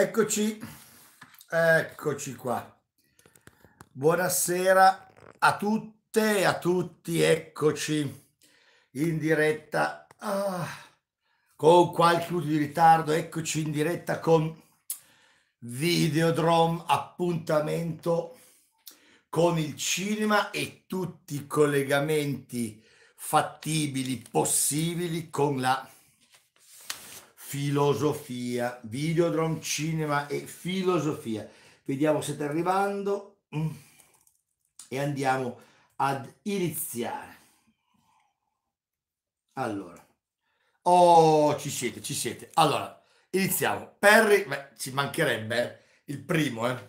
Eccoci, eccoci qua. Buonasera a tutte e a tutti, eccoci in diretta ah, con qualche minuto di ritardo, eccoci in diretta con Videodrome, appuntamento con il cinema e tutti i collegamenti fattibili, possibili con la filosofia, videodrome cinema e filosofia. Vediamo se sta arrivando mm, e andiamo ad iniziare. Allora, oh, ci siete, ci siete. Allora, iniziamo. Perry, beh, ci mancherebbe eh? il primo, eh.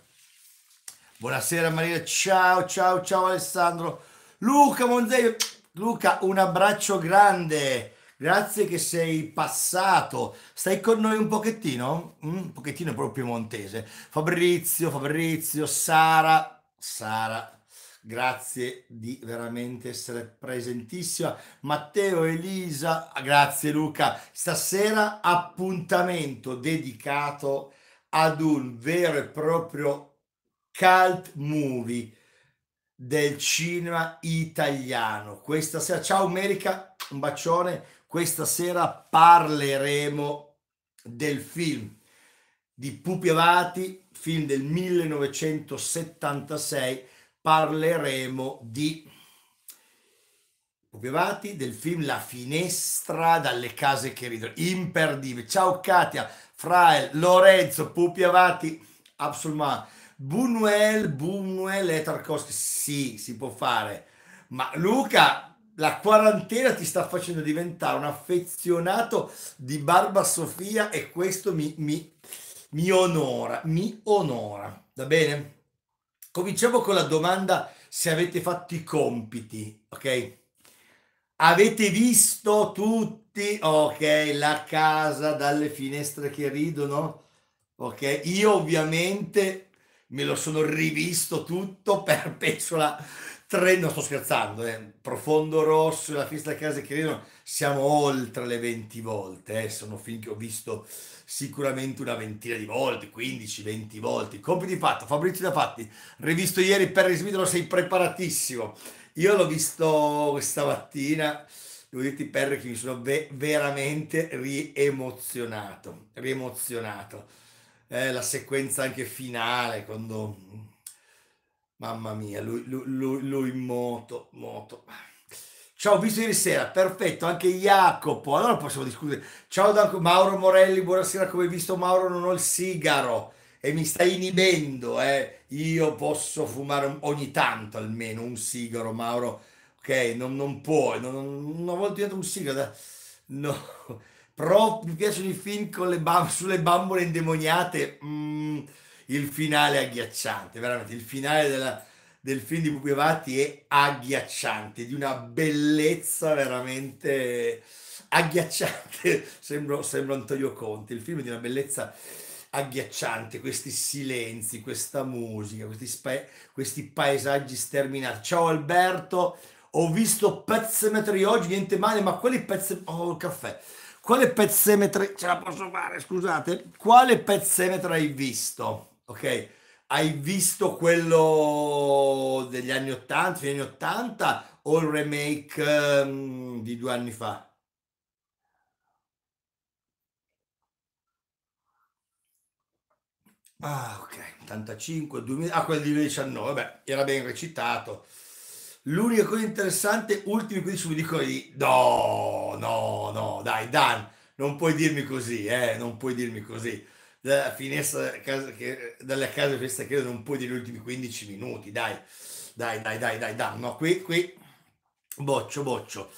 Buonasera Maria, ciao, ciao, ciao Alessandro. Luca Monzeio, Luca, un abbraccio grande grazie che sei passato. Stai con noi un pochettino? Mm, un pochettino proprio piemontese. Fabrizio, Fabrizio, Sara, Sara. Grazie di veramente essere presentissima. Matteo, Elisa, ah, grazie Luca. Stasera appuntamento dedicato ad un vero e proprio cult movie del cinema italiano. Questa sera, ciao America, un bacione, questa sera parleremo del film di Pupi Avati, film del 1976. Parleremo di Pupi Avati, del film La finestra dalle case che ridono. Imperdibile. Ciao Katia, Frael, Lorenzo, Pupi Avati, assolutamente. Buñuel, Buñuel e Tarkovsky, sì, si può fare. Ma Luca, la quarantena ti sta facendo diventare un affezionato di Barba Sofia e questo mi, mi, mi onora, mi onora, va bene? Cominciamo con la domanda se avete fatto i compiti, ok? Avete visto tutti, ok, la casa dalle finestre che ridono, ok? Io ovviamente me lo sono rivisto tutto per penso Tre, non sto scherzando, eh. Profondo Rosso e la festa Casa Chirino, siamo oltre le 20 volte, eh. sono film che ho visto sicuramente una ventina di volte, 15-20 volte. Compiti fatto, Fabrizio da fatti, rivisto ieri per Smith, lo sei preparatissimo. Io l'ho visto stamattina, devo dirti Perry che mi sono ve- veramente riemozionato, riemozionato. Eh, la sequenza anche finale, quando Mamma mia, lui, lui, lui, moto, moto. Ciao, ho visto ieri sera, perfetto, anche Jacopo, allora possiamo discutere. Ciao da Mauro Morelli, buonasera, come hai visto Mauro non ho il sigaro e mi stai inibendo, eh. Io posso fumare ogni tanto almeno un sigaro, Mauro, ok? Non, non puoi, non, non, non ho voluto un sigaro, no. Però mi piacciono i film con le bam- sulle bambole indemoniate, mm il finale agghiacciante, veramente il finale della, del film di Pupio Vatti è agghiacciante, di una bellezza veramente agghiacciante, sembra, sembra Antonio Conte, il film è di una bellezza agghiacciante, questi silenzi, questa musica, questi, spa- questi paesaggi sterminati. Ciao Alberto, ho visto pezzemetri oggi, niente male, ma quali pezzemetri... Oh, il caffè. Quale pezzemetri... Ce la posso fare, scusate. Quale pezzemetri hai visto? Ok, hai visto quello degli anni 80, fine anni 80 o il remake um, di due anni fa? Ah, ok, 85, 2000, ah, quello del 2019, beh, era ben recitato. L'unica cosa interessante, ultimi 15 mi dicono lì, no, no, no, dai, Dan, non puoi dirmi così, eh, non puoi dirmi così dalla finestra dalla casa di festa credo non puoi degli ultimi 15 minuti, dai, dai, dai, dai, dai, dai. no, qui, qui, boccio, boccio.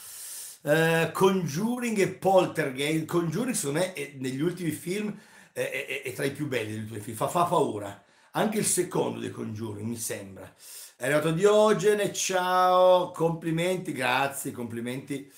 Uh, Conjuring e Poltergeist, Conjuring secondo me è, negli ultimi film è, è, è, tra i più belli degli ultimi film, fa, fa paura, anche il secondo dei Conjuring mi sembra. È arrivato Diogene, ciao, complimenti, grazie, complimenti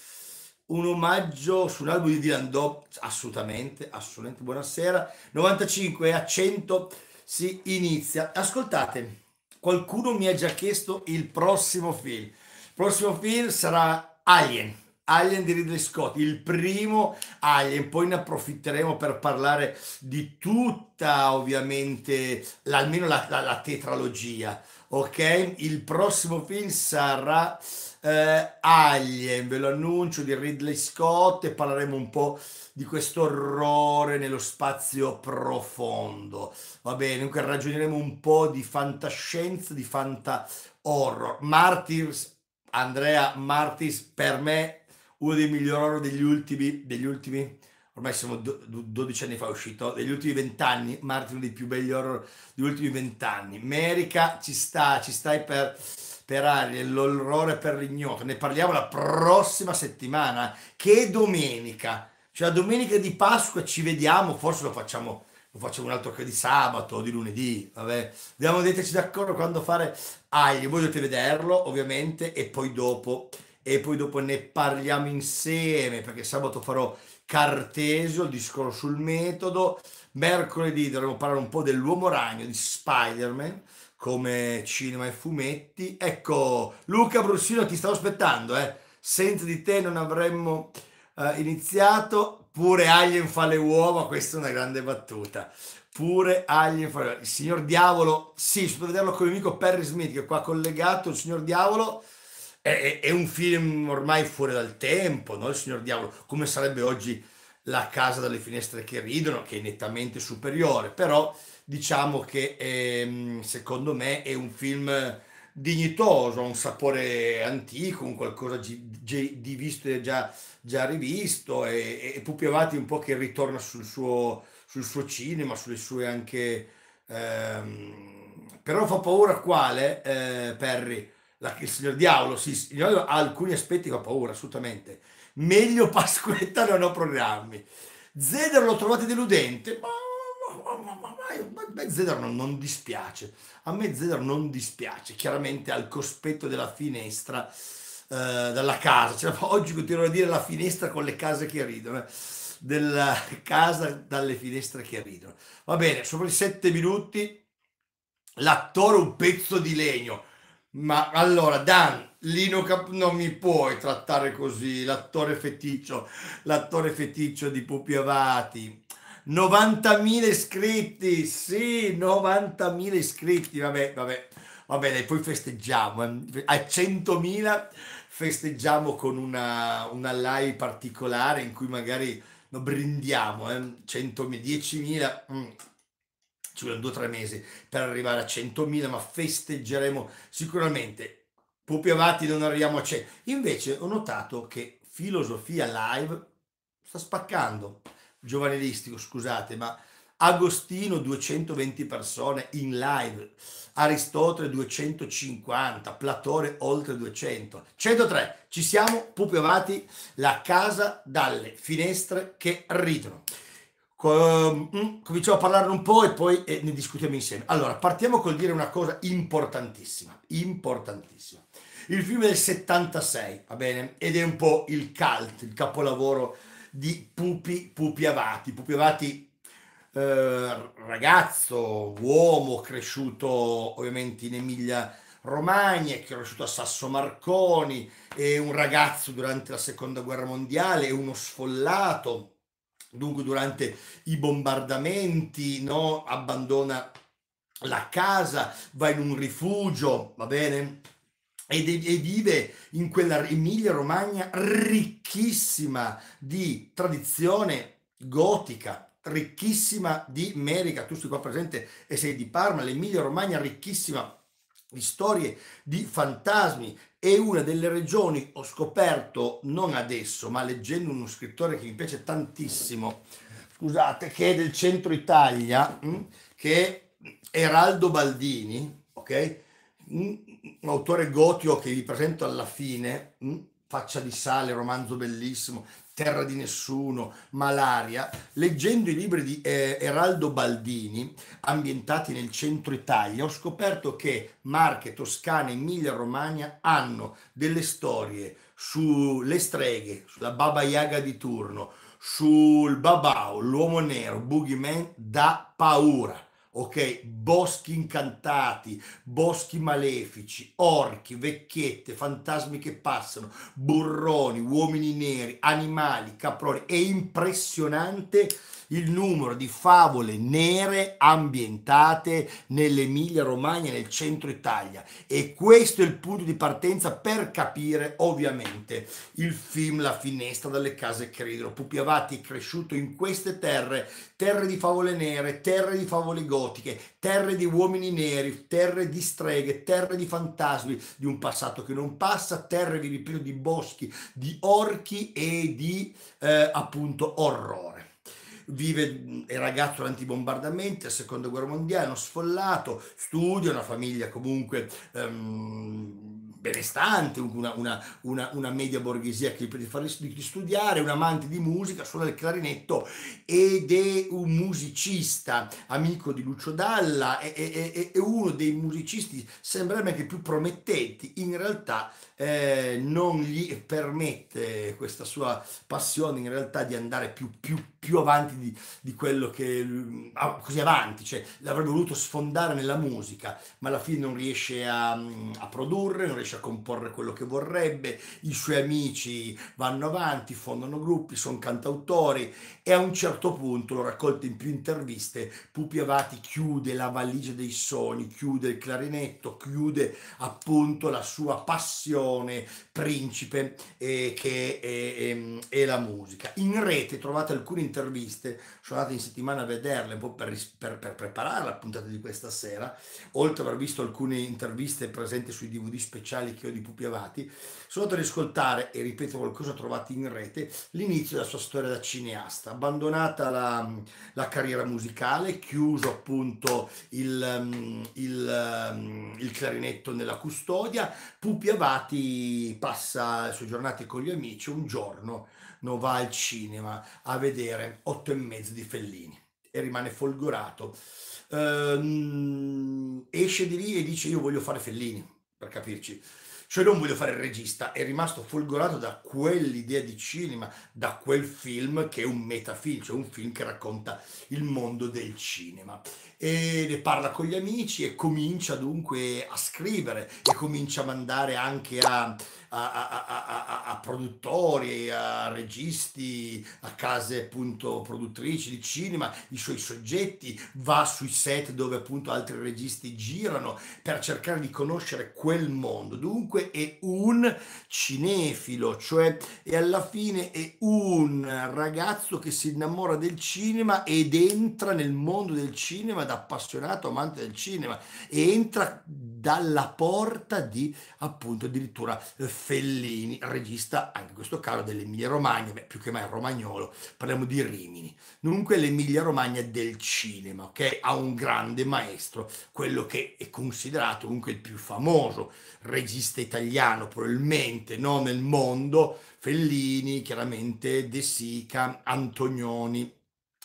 un omaggio su un album di Dylan Dog, assolutamente, assolutamente, buonasera, 95 a 100 si inizia. Ascoltate, qualcuno mi ha già chiesto il prossimo film, il prossimo film sarà Alien, Alien di Ridley Scott, il primo Alien, poi ne approfitteremo per parlare di tutta ovviamente, almeno la, la, la tetralogia, ok? Il prossimo film sarà eh, Alien, ve lo annuncio, di Ridley Scott e parleremo un po' di questo orrore nello spazio profondo. Va bene, dunque ragioneremo un po' di fantascienza, di fanta horror. Martyrs, Andrea Martis, per me uno dei migliori horror degli ultimi, degli ultimi ormai siamo 12 anni fa uscito, degli ultimi 20 anni, Martin uno dei più belli horror degli ultimi vent'anni. America ci sta, ci stai per per l'orrore per l'ignoto. Ne parliamo la prossima settimana, che domenica. Cioè la domenica di Pasqua ci vediamo, forse lo facciamo, lo facciamo un altro che di sabato o di lunedì, vabbè. Dobbiamo metterci d'accordo quando fare agli. Ah, voi dovete vederlo, ovviamente, e poi dopo e poi dopo ne parliamo insieme perché sabato farò Cartesio, il discorso sul metodo, mercoledì dovremo parlare un po' dell'uomo ragno di Spider-Man come cinema e fumetti. Ecco, Luca Brussino, ti stavo aspettando, eh. Senza di te non avremmo eh, iniziato. Pure Alien fa le uova, questa è una grande battuta. Pure Alien fa le uova. Il signor Diavolo, sì, sto vederlo con il mio amico Perry Smith, che è qua collegato, il signor Diavolo. È, è, è un film ormai fuori dal tempo, no? Il signor Diavolo, come sarebbe oggi La casa dalle finestre che ridono, che è nettamente superiore, però diciamo che è, ehm, secondo me è un film dignitoso, ha un sapore antico, un qualcosa di, di visto e già, già, rivisto e, e più avanti un po' che ritorna sul suo, sul suo cinema, sulle sue anche... Ehm, però fa paura quale, eh, Perry? La, il signor Diavolo, sì, signor ha alcuni aspetti fa paura, assolutamente. Meglio Pasquetta non ho programmi. Zeder lo trovate deludente, ma a me Zedar non, non, dispiace, a me Zedar non dispiace, chiaramente al cospetto della finestra, eh, dalla casa, cioè, oggi continuo a dire la finestra con le case che ridono, della casa dalle finestre che ridono. Va bene, sopra i sette minuti, l'attore un pezzo di legno, ma allora Dan, Lino Cap- non mi puoi trattare così, l'attore feticcio, l'attore feticcio di Pupi Avati, 90.000 iscritti, sì, 90.000 iscritti, vabbè, vabbè, va bene, poi festeggiamo, eh. a 100.000 festeggiamo con una, una live particolare in cui magari lo brindiamo, eh? 100.000, 10.000, mm. ci vogliono due o tre mesi per arrivare a 100.000, ma festeggeremo sicuramente. più avanti non arriviamo a 100. Invece ho notato che filosofia live sta spaccando giovanilistico, scusate, ma Agostino 220 persone in live, Aristotele 250, Platone oltre 200, 103, ci siamo, pupi amati, la casa dalle finestre che ridono. Mm, cominciamo a parlare un po' e poi eh, ne discutiamo insieme. Allora, partiamo col dire una cosa importantissima, importantissima. Il film è del 76, va bene? Ed è un po' il cult, il capolavoro di Pupi, Pupi Avati. Pupi Avati, eh, ragazzo, uomo, cresciuto ovviamente in Emilia Romagna, è cresciuto a Sasso Marconi, è un ragazzo durante la seconda guerra mondiale, è uno sfollato. Dunque, durante i bombardamenti, no? abbandona la casa, va in un rifugio, va bene? e vive in quella Emilia Romagna ricchissima di tradizione gotica, ricchissima di merica, tu sei qua presente e sei di Parma, l'Emilia Romagna ricchissima di storie di fantasmi, è una delle regioni, ho scoperto, non adesso, ma leggendo uno scrittore che mi piace tantissimo, scusate, che è del centro Italia, mm, che è Eraldo Baldini, ok? Mm, un autore gotico che vi presento alla fine, mm, Faccia di sale, romanzo bellissimo, Terra di nessuno, Malaria, leggendo i libri di eh, Eraldo Baldini, ambientati nel centro Italia, ho scoperto che Marche, Toscana, Emilia-Romagna hanno delle storie sulle streghe, sulla Baba Yaga di turno, sul Babau, l'uomo nero, Boogie Man, da paura ok? Boschi incantati, boschi malefici, orchi, vecchiette, fantasmi che passano, burroni, uomini neri, animali, caproni. È impressionante il numero di favole nere ambientate nell'Emilia Romagna, nel centro Italia. E questo è il punto di partenza per capire ovviamente il film La finestra dalle case Credro. Pupiavati è cresciuto in queste terre, terre di favole nere, terre di favole gore esotiche, terre di uomini neri, terre di streghe, terre di fantasmi, di un passato che non passa, terre di ripieno di boschi, di orchi e di eh, appunto orrore vive, è mm, ragazzo all'antibombardamento, seconda guerra mondiale, uno sfollato, studia, una famiglia comunque um, benestante, una, una, una, una media borghesia che gli fa studiare, un amante di musica, suona il clarinetto ed è un musicista amico di Lucio Dalla, è, è, è, è uno dei musicisti sembrerebbe più promettenti, in realtà eh, non gli permette questa sua passione in realtà di andare più, più più avanti di, di quello che mm, così avanti, cioè l'avrebbe voluto sfondare nella musica, ma alla fine non riesce a, mm, a, produrre, non riesce a comporre quello che vorrebbe, i suoi amici vanno avanti, fondano gruppi, sono cantautori e a un certo punto, l'ho raccolto in più interviste, Pupi Avati chiude la valigia dei sogni, chiude il clarinetto, chiude appunto la sua passione principe eh, che è, è, è mm, la musica. In rete trovate alcuni interviste, sono andato in settimana a vederle un po' per, per, per preparare la puntata di questa sera, oltre ad aver visto alcune interviste presenti sui DVD speciali che ho di Pupi Avati, sono andato ad ascoltare, e ripeto qualcosa trovato in rete, l'inizio della sua storia da cineasta, abbandonata la, la carriera musicale, chiuso appunto il, il, il clarinetto nella custodia, Pupi Avati passa le sue giornate con gli amici un giorno non va al cinema a vedere otto e mezzo di Fellini e rimane folgorato. Ehm, esce di lì e dice io voglio fare Fellini, per capirci. Cioè non voglio fare il regista, è rimasto folgorato da quell'idea di cinema, da quel film che è un metafilm, cioè un film che racconta il mondo del cinema e ne parla con gli amici e comincia dunque a scrivere e comincia a mandare anche a, a, a, a produttori, a registi, a case appunto produttrici di cinema i suoi soggetti, va sui set dove appunto altri registi girano per cercare di conoscere quel mondo. Dunque è un cinefilo, cioè e alla fine è un ragazzo che si innamora del cinema ed entra nel mondo del cinema da appassionato amante del cinema e entra dalla porta di appunto addirittura eh, Fellini, regista anche in questo caso dell'Emilia Romagna, beh, più che mai romagnolo, parliamo di Rimini. Dunque l'Emilia Romagna del cinema, ok? Ha un grande maestro, quello che è considerato comunque il più famoso regista italiano probabilmente, no? Nel mondo, Fellini, chiaramente De Sica, Antonioni,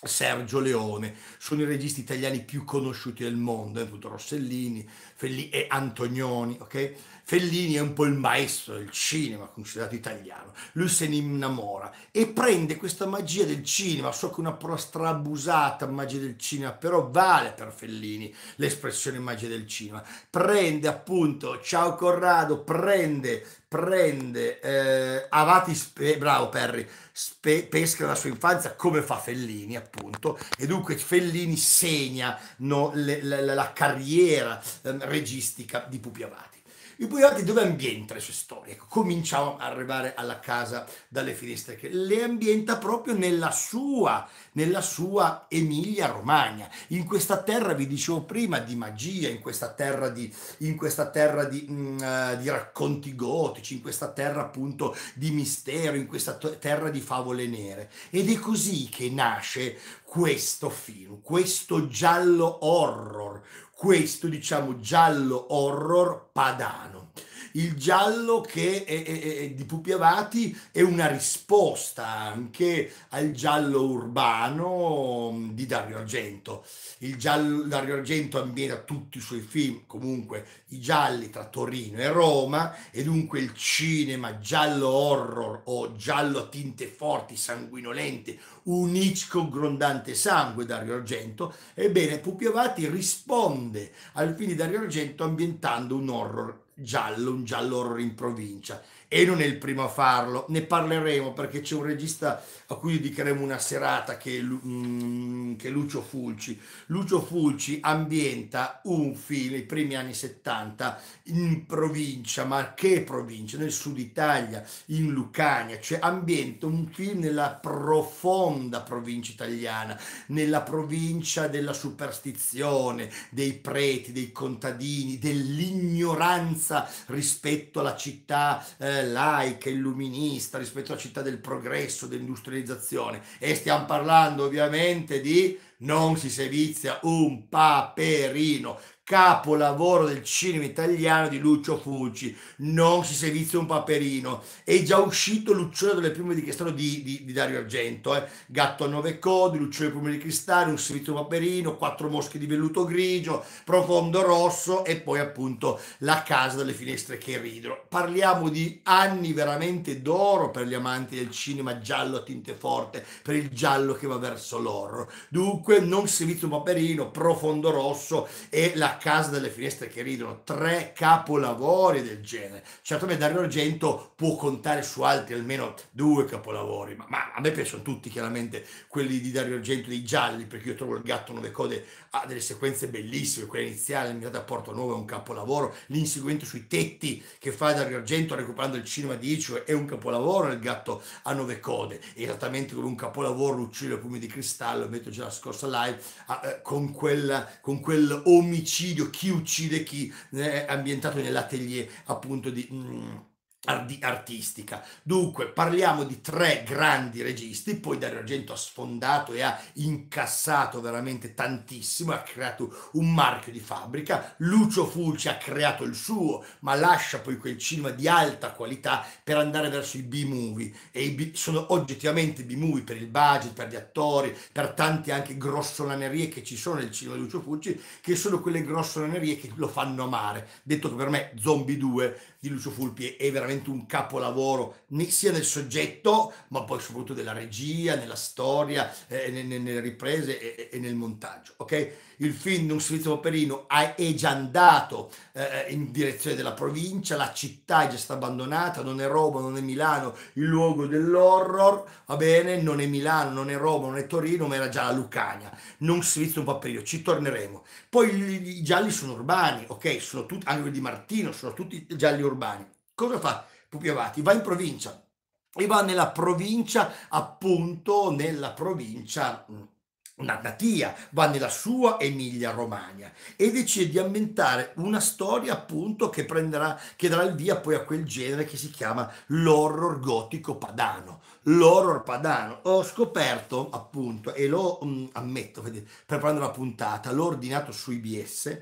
Sergio Leone, sono i registi italiani più conosciuti del mondo, eh, Rossellini, Fellini e Antonioni, ok? Fellini è un po' il maestro del cinema considerato italiano, lui se ne innamora e prende questa magia del cinema, so che è una strabusata magia del cinema, però vale per Fellini l'espressione magia del cinema, prende appunto, ciao Corrado, prende prende eh, Avati, eh, bravo Perry, spe, pesca la sua infanzia come fa Fellini appunto e dunque Fellini segna no, le, le, la carriera eh, registica di Pupi Avati. Il Bugiardi dove ambienta le sue storie? Ecco, cominciamo ad arrivare alla casa dalle finestre che le ambienta proprio nella sua, nella sua Emilia-Romagna, in questa terra, vi dicevo prima, di magia, in questa terra di, questa terra di, mh, mm, eh, di racconti gotici, in questa terra appunto di mistero, in questa to- terra di favole nere. Ed è così che nasce questo film, questo giallo horror, questo diciamo giallo horror padano il giallo che è, è, è di Pupi Avati è una risposta anche al giallo urbano mm, di Dario Argento. Il giallo, Dario Argento ambienta tutti i suoi film, comunque i gialli tra Torino e Roma, e dunque il cinema giallo horror o giallo a tinte forti, sanguinolente, un Hitchcock grondante sangue, Dario Argento. Ebbene, Pupi Avati risponde al film di Dario Argento ambientando un horror giallo, un giallo horror in provincia e non è il primo a farlo. Ne parleremo perché c'è un regista a cui dedicheremo una serata che è, mm, che è Lucio Fulci. Lucio Fulci ambienta un film nei primi anni 70 in provincia, ma che provincia? Nel sud Italia, in Lucania, cioè ambienta un film nella profonda provincia italiana, nella provincia della superstizione, dei preti, dei contadini, dell'ignoranza rispetto alla città. Eh, laica, illuminista rispetto alla città del progresso, dell'industrializzazione e stiamo parlando ovviamente di non si sevizia un paperino capolavoro del cinema italiano di Lucio Fulci, Non si servizia un paperino, è già uscito Luccione delle piume di cristallo di, di, di Dario Argento, eh? Gatto a nove codi, Luccione delle piume di cristallo, Un servizio un paperino, Quattro mosche di velluto grigio, Profondo rosso e poi appunto La casa delle finestre che ridono. Parliamo di anni veramente d'oro per gli amanti del cinema giallo a tinte forte, per il giallo che va verso l'oro. Dunque Non si servizio un paperino, Profondo rosso e La casa delle finestre che ridono, tre capolavori del genere. Certamente Dario Argento può contare su altri almeno due capolavori, ma, ma a me piacciono tutti chiaramente quelli di Dario Argento, dei gialli, perché io trovo il gatto nove code ha delle sequenze bellissime, quella iniziale, limitata a Porto Nuovo è un capolavoro, l'inseguimento sui tetti che fa Dario Argento recuperando il cinema di Icio è un capolavoro, il gatto a nove code, esattamente come un capolavoro l'uccello e pugno di cristallo, metto già la scorsa live, ah, eh, con, quella, con quell'omicidio, chi uccide chi, eh, ambientato nell'atelier appunto di... Mm, artistica. Dunque, parliamo di tre grandi registi, poi Dario Argento ha sfondato e ha incassato veramente tantissimo, ha creato un marchio di fabbrica, Lucio Fulci ha creato il suo, ma lascia poi quel cinema di alta qualità per andare verso i B-movie e i B- sono oggettivamente B-movie per il budget, per gli attori, per tante anche grossolanerie che ci sono nel cinema di Lucio Fulci, che sono quelle grossolanerie che lo fanno amare. Detto che per me Zombie 2 di Lucio Fulci è veramente veramente un capolavoro sia nel soggetto, ma poi soprattutto della regia, nella storia, eh, nelle riprese e, e, nel montaggio. Ok? Il film di un servizio paperino è già andato eh, in direzione della provincia, la città è già stata abbandonata, non è Roma, non è Milano, il luogo dell'horror, va bene, non è Milano, non è Roma, non è Torino, ma era già la Lucania. Non servizio paperino, ci torneremo. Poi i gialli sono urbani, ok? Sono tutti, anche di Martino, sono tutti gialli urbani. Cosa fa Pupi Avati? Va in provincia e va nella provincia, appunto nella provincia mm, Natia, va nella sua Emilia Romagna e decide di ambientare una storia appunto che prenderà, che darà il via poi a quel genere che si chiama l'horror gotico padano. L'horror padano. Ho scoperto appunto, e lo mh, mm, ammetto, vedete, preparando la puntata, l'ho ordinato su IBS,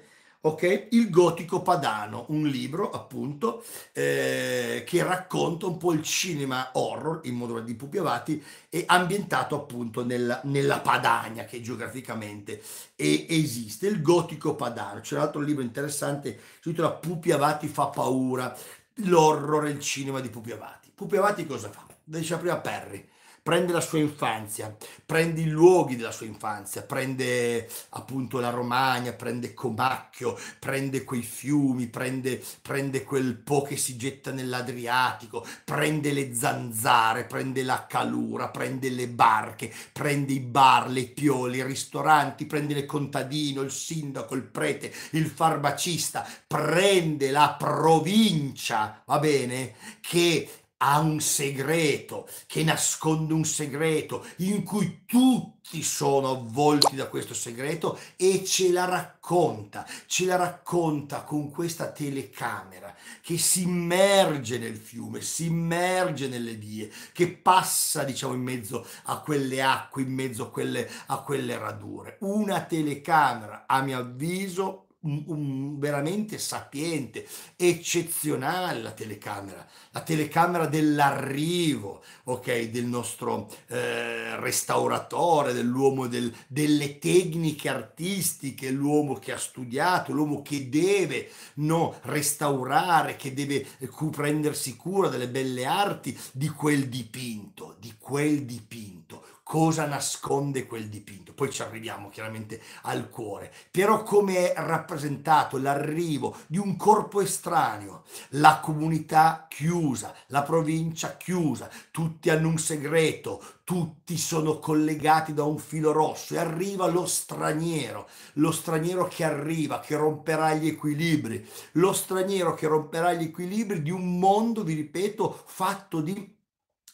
ok? Il gotico padano, un libro appunto eh, che racconta un po' il cinema horror in modo di Pupi Avati e ambientato appunto nella, nella Padania che geograficamente è, esiste, il gotico padano. C'è un altro libro interessante, si intitola Pupi Avati fa paura, l'horror e il cinema di Pupi Avati. Pupi Avati cosa fa? Diceva prima Perry prende la sua infanzia, prende i luoghi della sua infanzia, prende appunto la Romagna, prende Comacchio, prende quei fiumi, prende, prende quel po' che si getta nell'Adriatico, prende le zanzare, prende la calura, prende le barche, prende i bar, le piole, i ristoranti, prende il contadino, il sindaco, il prete, il farmacista, prende la provincia, va bene, che ha un segreto, che nasconde un segreto, in cui tutti sono avvolti da questo segreto e ce la racconta, ce la racconta con questa telecamera che si immerge nel fiume, si immerge nelle vie, che passa diciamo in mezzo a quelle acque, in mezzo a quelle, a quelle radure. Una telecamera, a mio avviso, un, veramente sapiente, eccezionale la telecamera, la telecamera dell'arrivo, ok, del nostro eh, restauratore, dell'uomo del, delle tecniche artistiche, l'uomo che ha studiato, l'uomo che deve no, restaurare, che deve prendersi cura delle belle arti di quel dipinto, di quel dipinto cosa nasconde quel dipinto. Poi ci arriviamo chiaramente al cuore, però come è rappresentato l'arrivo di un corpo estraneo, la comunità chiusa, la provincia chiusa, tutti hanno un segreto, tutti sono collegati da un filo rosso e arriva lo straniero, lo straniero che arriva, che romperà gli equilibri, lo straniero che romperà gli equilibri di un mondo, vi ripeto, fatto di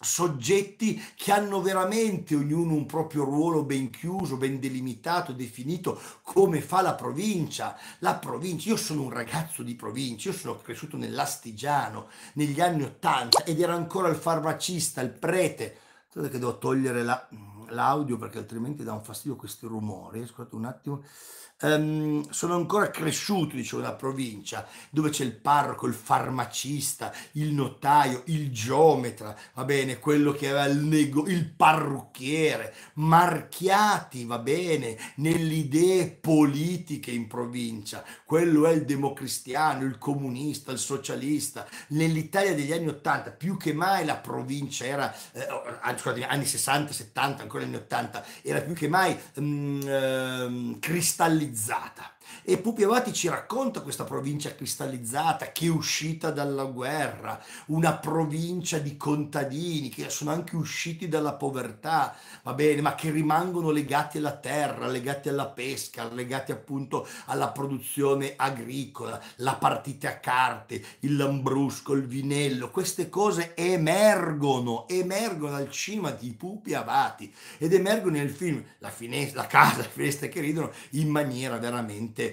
soggetti che hanno veramente ognuno un proprio ruolo ben chiuso, ben delimitato, definito, come fa la provincia. La provincia, io sono un ragazzo di provincia, io sono cresciuto nell'Astigiano negli anni Ottanta ed era ancora il farmacista, il prete. Scusate che devo togliere la, l'audio perché altrimenti dà un fastidio questi rumori. Scusate un attimo ehm, sono ancora cresciuto, dicevo, nella provincia, dove c'è il parroco, il farmacista, il notaio, il geometra, va bene, quello che aveva il, nego- il parrucchiere, marchiati, va bene, nelle idee politiche in provincia. Quello è il democristiano, il comunista, il socialista. Nell'Italia degli anni Ottanta, più che mai la provincia era, eh, scusate, anni 60, 70, ancora negli anni Ottanta, era più che mai mh, mm, eh, cristallizzata utilizzata. E Pupi Avati ci racconta questa provincia cristallizzata che è uscita dalla guerra, una provincia di contadini che sono anche usciti dalla povertà, va bene, ma che rimangono legati alla terra, legati alla pesca, legati appunto alla produzione agricola, la partita a carte, il lambrusco, il vinello, queste cose emergono, emergono al cinema di Pupi Avati ed emergono nel film La, finestra, la casa, le finestre che ridono in maniera veramente veramente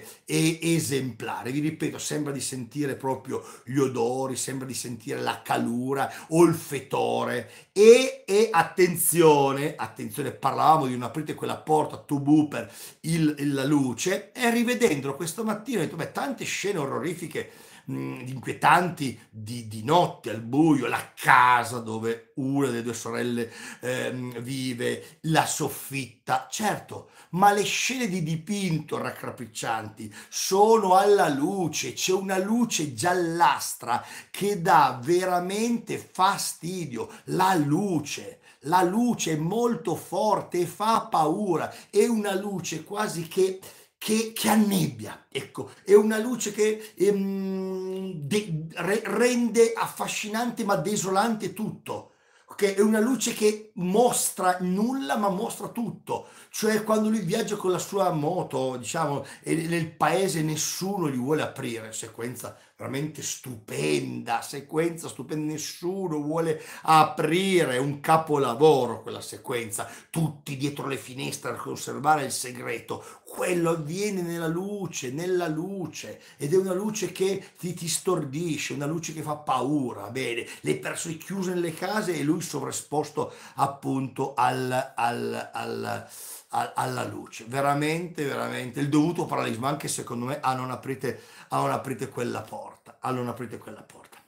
esemplare. Vi ripeto, sembra di sentire proprio gli odori, sembra di sentire la calura, o olfetore. E, e attenzione, attenzione, parlavamo di non aprite quella porta tubù per il, la luce, e rivedendolo questa mattina ho detto, beh, tante scene orrorifiche mh, inquietanti di, di, notte al buio, la casa dove una delle due sorelle ehm, vive, la soffitta, certo, ma le scene di dipinto raccapriccianti sono alla luce, c'è una luce giallastra che dà veramente fastidio, la luce. La luce è molto forte e fa paura, è una luce quasi che che, che annebbia, ecco, è una luce che ehm, de, re, rende affascinante ma desolante tutto, ok? È una luce che mostra nulla ma mostra tutto, cioè quando lui viaggia con la sua moto, diciamo, e nel paese nessuno gli vuole aprire, sequenza veramente stupenda, sequenza stupenda, nessuno vuole aprire, un capolavoro quella sequenza, tutti dietro le finestre a conservare il segreto, quello avviene nella luce, nella luce, ed è una luce che ti, ti stordisce, una luce che fa paura, bene, le persone chiuse nelle case e lui sovraesposto appunto al, al, al alla luce. Veramente, veramente il dovuto paralismo, anche secondo me, a non aprite, a non aprite quella porta. A non aprite quella porta.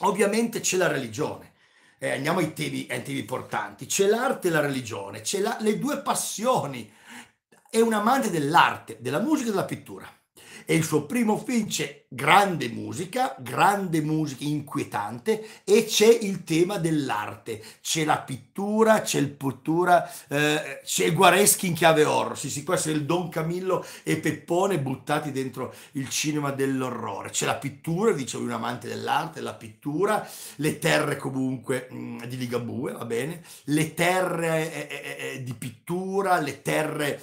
Ovviamente c'è la religione. Eh, andiamo ai temi, ai temi importanti. C'è l'arte e la religione, c'è la, le due passioni. È un amante dell'arte, della musica e della pittura e il suo primo film c'è grande musica, grande musica inquietante e c'è il tema dell'arte, c'è la pittura, c'è il pittura, eh, c'è Guareschi in chiave horror, sì sì questo è il Don Camillo e Peppone buttati dentro il cinema dell'orrore, c'è la pittura, dicevo un amante dell'arte, la pittura, le terre comunque mh, mm, di Ligabue, va bene, le terre eh, eh, eh, eh di pittura, le terre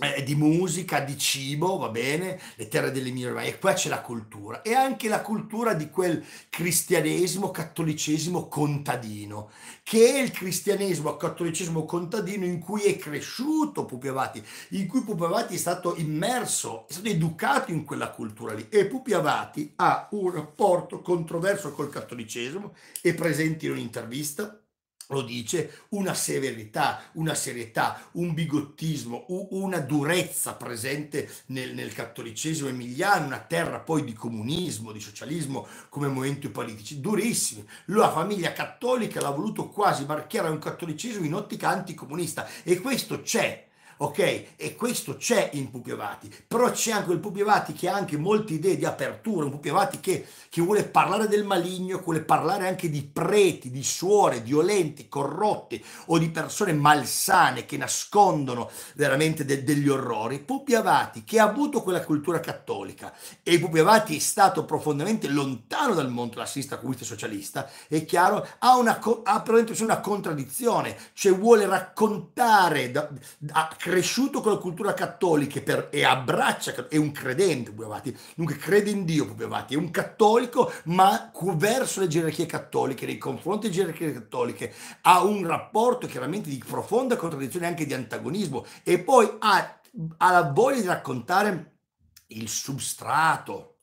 eh, di musica, di cibo, va bene, le terre dell'Emilia Romagna, e qua c'è la cultura, e anche la cultura di quel cristianesimo, cattolicesimo contadino, che è il cristianesimo, cattolicesimo contadino in cui è cresciuto Pupiavati, in cui Pupiavati è stato immerso, è stato educato in quella cultura lì, e Pupiavati ha un rapporto controverso col cattolicesimo, è presente in un'intervista, lo dice, una severità, una serietà, un bigottismo, una durezza presente nel, nel, cattolicesimo emiliano, una terra poi di comunismo, di socialismo come movimenti politici, durissimi. La famiglia cattolica l'ha voluto quasi marchiare un cattolicesimo in ottica anticomunista e questo c'è ok? E questo c'è in Pupi Avati, però c'è anche il Pupi Avati che ha anche molte idee di apertura, un Pupi Avati che, che vuole parlare del maligno, vuole parlare anche di preti, di suore, violenti, corrotti o di persone malsane che nascondono veramente de- degli orrori. Pupi Avati, che ha avuto quella cultura cattolica e Pupi Avati è stato profondamente lontano dal mondo classista, comunista e socialista, è chiaro, ha, una, ha una contraddizione, cioè vuole raccontare, da, da, cresciuto con la cultura cattolica per, e abbraccia, è un credente Bubeavati, dunque crede in Dio Bubeavati, è un cattolico ma verso le gerarchie cattoliche, nei confronti delle gerarchie cattoliche, ha un rapporto chiaramente di profonda contraddizione anche di antagonismo e poi ha, ha la voglia di raccontare il substrato.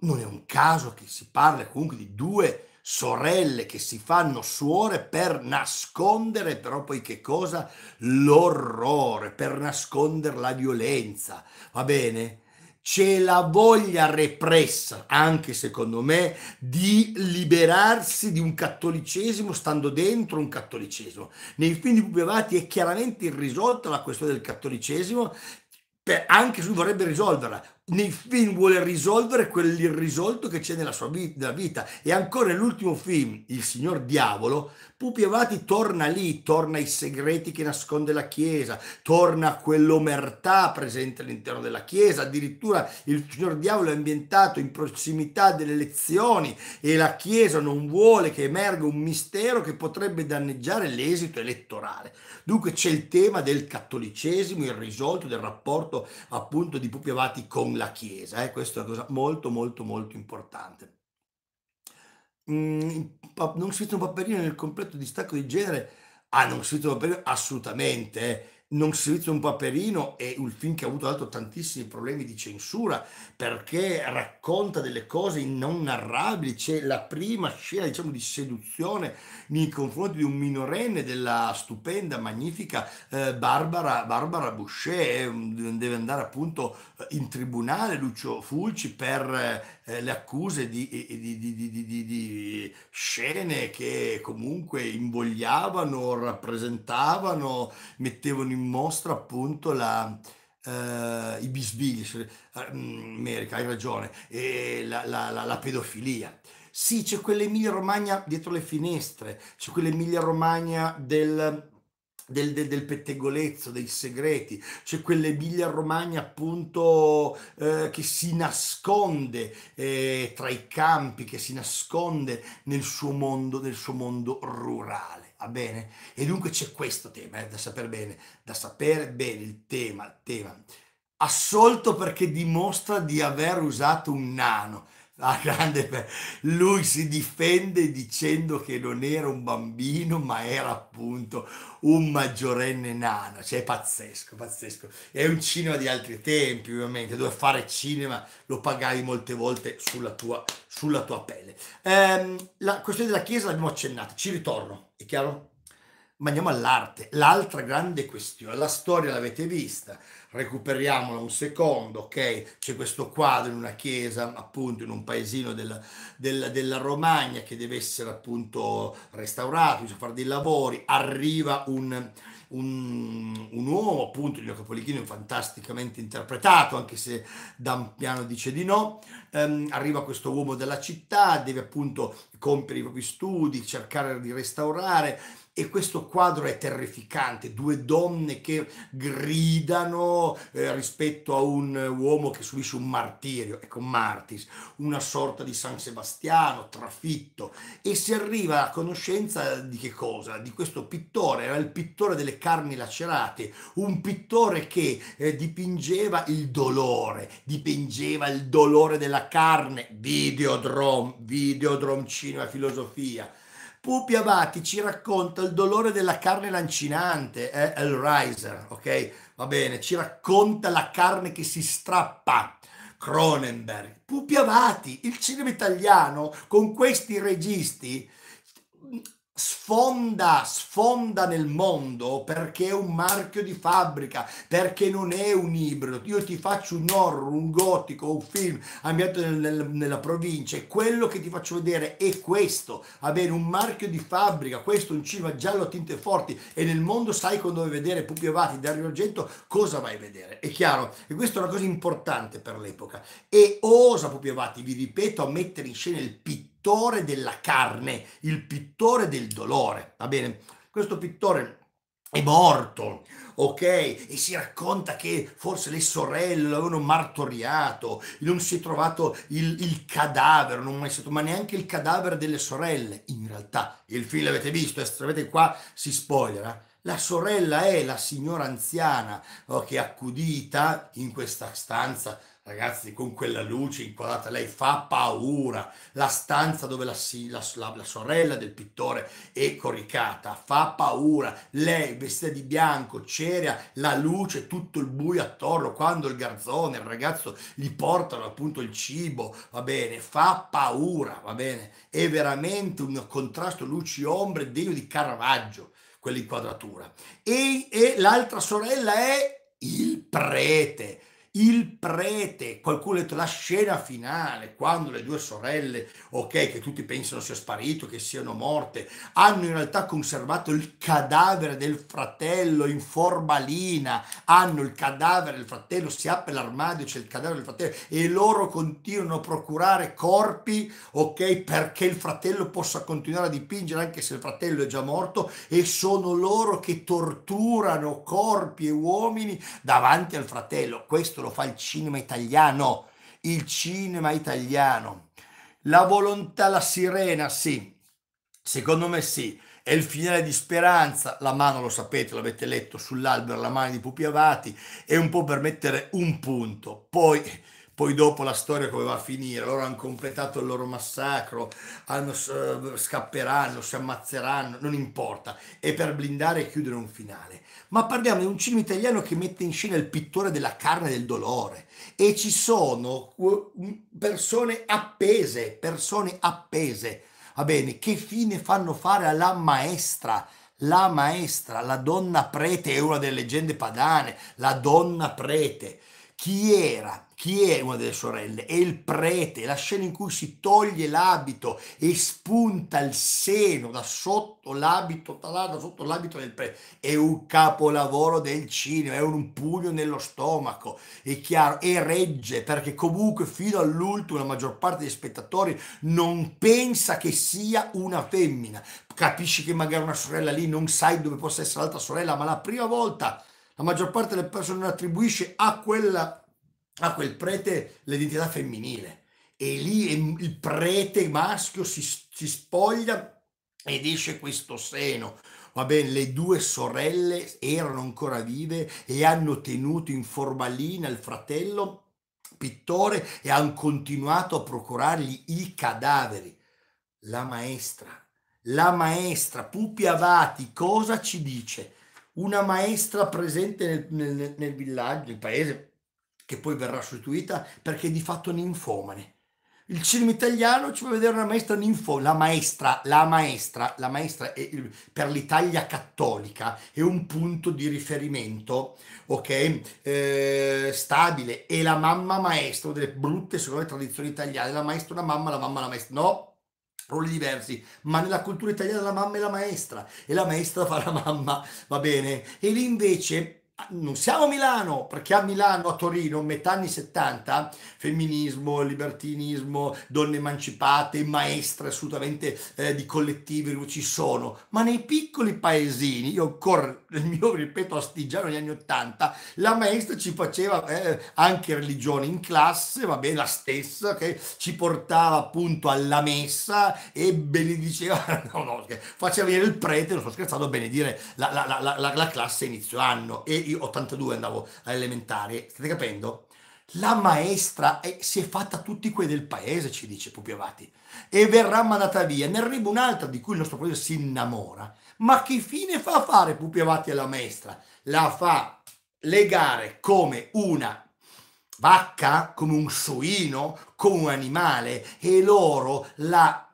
Non è un caso che si parla comunque di due sorelle che si fanno suore per nascondere però poi che cosa? L'orrore, per nascondere la violenza, va bene? C'è la voglia repressa, anche secondo me, di liberarsi di un cattolicesimo stando dentro un cattolicesimo. Nei film di Bubevati è chiaramente irrisolta la questione del cattolicesimo, anche se lui vorrebbe risolverla nel film vuole risolvere quell'irrisolto che c'è nella sua vi- nella vita. E ancora nell'ultimo film, Il signor Diavolo, Pupi Avati torna lì, torna ai segreti che nasconde la Chiesa, torna a quell'omertà presente all'interno della Chiesa, addirittura il signor Diavolo è ambientato in prossimità delle elezioni e la Chiesa non vuole che emerga un mistero che potrebbe danneggiare l'esito elettorale. Dunque c'è il tema del cattolicesimo irrisolto, del rapporto appunto di Pupi Avati con la Chiesa. Eh? Questa è una cosa molto molto molto importante. Mm, non scritto un paperino nel completo distacco di genere? Ah, non scritto un paperino? Assolutamente. Eh non si utilizza un paperino è un film che ha avuto altro tantissimi problemi di censura perché racconta delle cose non narrabili, c'è la prima scena diciamo di seduzione nei confronti di un minorenne della stupenda, magnifica eh, Barbara, Barbara Boucher, eh, deve andare appunto in tribunale Lucio Fulci per eh, eh, le accuse di, di, di, di, scene che comunque invogliavano, rappresentavano, mettevano in mostra appunto la, eh, i bisbigli, America, eh, mm, hai ragione, e la, la, la pedofilia. Sì, c'è quell'Emilia Romagna dietro le finestre, c'è quell'Emilia Romagna del del, del, del, pettegolezzo, dei segreti, c'è quell'Emilia Romagna appunto eh, che si nasconde eh, tra i campi, che si nasconde nel suo mondo, nel suo mondo rurale, va bene? E dunque c'è questo tema, eh, da sapere bene, da sapere bene il tema, il tema. Assolto perché dimostra di aver usato un nano. Ah, grande, lui si difende dicendo che non era un bambino, ma era appunto un maggiorenne nano, cioè è pazzesco, pazzesco. È un cinema di altri tempi, ovviamente, dove fare cinema lo pagavi molte volte sulla tua, sulla tua pelle. Ehm, la questione della Chiesa l'abbiamo accennata, ci ritorno, è chiaro? Ma andiamo all'arte, l'altra grande questione, la storia l'avete vista recuperiamola un secondo, ok? C'è questo quadro in una chiesa, appunto, in un paesino del, del, della Romagna che deve essere appunto restaurato, bisogna fare dei lavori, arriva un, un, un uomo, appunto, il mio Capolichino, è fantasticamente interpretato, anche se Dampiano dice di no, ehm, arriva questo uomo della città, deve appunto compiere i propri studi, cercare di restaurare e questo quadro è terrificante, due donne che gridano eh, rispetto a un uomo che subisce un martirio, ecco Martis, una sorta di San Sebastiano, trafitto, e si arriva a conoscenza di che cosa? Di questo pittore, era il pittore delle carni lacerate, un pittore che eh, dipingeva il dolore, dipingeva il dolore della carne, Videodrom, Videodrom C cinema filosofia. Pupi Abati ci racconta il dolore della carne lancinante, eh? il riser, ok? Va bene, ci racconta la carne che si strappa. Cronenberg, Pupi Abati, il cinema italiano con questi registi sfonda, sfonda nel mondo perché è un marchio di fabbrica, perché non è un ibrido. Io ti faccio un horror, un gotico, un film ambientato nel, nel, nella provincia e quello che ti faccio vedere è questo, avere un marchio di fabbrica, questo un cinema giallo a tinte forti e nel mondo sai quando vai a vedere Pupio Avati, Dario Argento, cosa vai a vedere, è chiaro? E questa è una cosa importante per l'epoca e osa Pupio Avati, vi ripeto, a mettere in scena il pittore pittore della carne, il pittore del dolore, va bene? Questo pittore è morto, ok? E si racconta che forse le sorelle l'avevano martoriato, non si è trovato il, il cadavere, non mai stato, ma neanche il cadavere delle sorelle. In realtà, il film l'avete visto, eh, sapete qua si spoilera. Eh? La sorella è la signora anziana oh, che okay, è accudita in questa stanza Ragazzi, con quella luce inquadrata, lei fa paura. La stanza dove la, la, la sorella del pittore è coricata fa paura. Lei vestita di bianco, cerea, la luce, tutto il buio attorno. Quando il garzone, il ragazzo, gli portano appunto il cibo, va bene, fa paura, va bene. È veramente un contrasto luci-ombre degno di Caravaggio quell'inquadratura. E, e l'altra sorella è il prete il prete, qualcuno ha detto la scena finale, quando le due sorelle, ok, che tutti pensano sia sparito, che siano morte, hanno in realtà conservato il cadavere del fratello in formalina, hanno il cadavere del fratello, si apre l'armadio, c'è il cadavere del fratello e loro continuano a procurare corpi, ok, perché il fratello possa continuare a dipingere anche se il fratello è già morto e sono loro che torturano corpi e uomini davanti al fratello. Questo questo lo fa il cinema italiano, il cinema italiano. La volontà, la sirena, sì, secondo me sì. È il finale di Speranza, la mano lo sapete, l'avete letto sull'albero, la mano di Pupi Avati, è un po' per mettere un punto. Poi poi dopo la storia come va a finire, loro hanno completato il loro massacro, hanno, eh, scapperanno, si ammazzeranno, non importa, è per blindare e chiudere un finale. Ma parliamo di un cinema italiano che mette in scena il pittore della carne e del dolore e ci sono persone appese, persone appese. Va bene, che fine fanno fare alla maestra? La maestra, la donna prete, è una delle leggende padane, la donna prete. Chi era? chi è una delle sorelle? È il prete, la scena in cui si toglie l'abito e spunta il seno da sotto l'abito, da sotto l'abito del prete. È un capolavoro del cinema, è un pugno nello stomaco, è chiaro, e regge perché comunque fino all'ultimo la maggior parte degli spettatori non pensa che sia una femmina. Capisci che magari una sorella lì non sai dove possa essere l'altra sorella, ma la prima volta la maggior parte delle persone attribuisce a quella a quel prete l'identità femminile e lì il prete maschio si, si spoglia ed esce questo seno. Va bene, le due sorelle erano ancora vive e hanno tenuto in formalina il fratello pittore e hanno continuato a procurargli i cadaveri. La maestra, la maestra Pupi Avati, cosa ci dice? Una maestra presente nel, nel, nel villaggio, nel paese, che poi verrà sostituita perché è di fatto ninfomane. Il cinema italiano ci fa vedere una maestra ninfo, la maestra, la maestra, la maestra il, per l'Italia cattolica è un punto di riferimento, ok, eh, stabile. E la mamma maestra, delle brutte secondo le tradizioni italiane, la maestra una mamma, la mamma la maestra. No, ruoli diversi, ma nella cultura italiana la mamma è la maestra e la maestra fa la mamma, va bene? E lì invece Ah, non siamo a Milano, perché a Milano, a Torino, metà anni 70, femminismo, libertinismo, donne emancipate, maestre assolutamente eh, di collettivi ci sono, ma nei piccoli paesini, io ancora nel mio, ripeto, astigiano negli anni 80, la maestra ci faceva eh, anche religione in classe, va bene, la stessa, che ci portava appunto alla messa e benediceva, no, no, faceva venire il prete, non sto scherzando, benedire la, la, la, la classe inizio anno. E io 82 andavo all'elementare, state capendo? La maestra è, eh, si è fatta tutti quelli del paese, ci dice Pupi Avati, e verrà mandata via. Ne arriva un'altra di cui il nostro paese si innamora. Ma che fine fa fare Pupi Avati alla maestra? La fa legare come una vacca, come un suino, come un animale, e loro la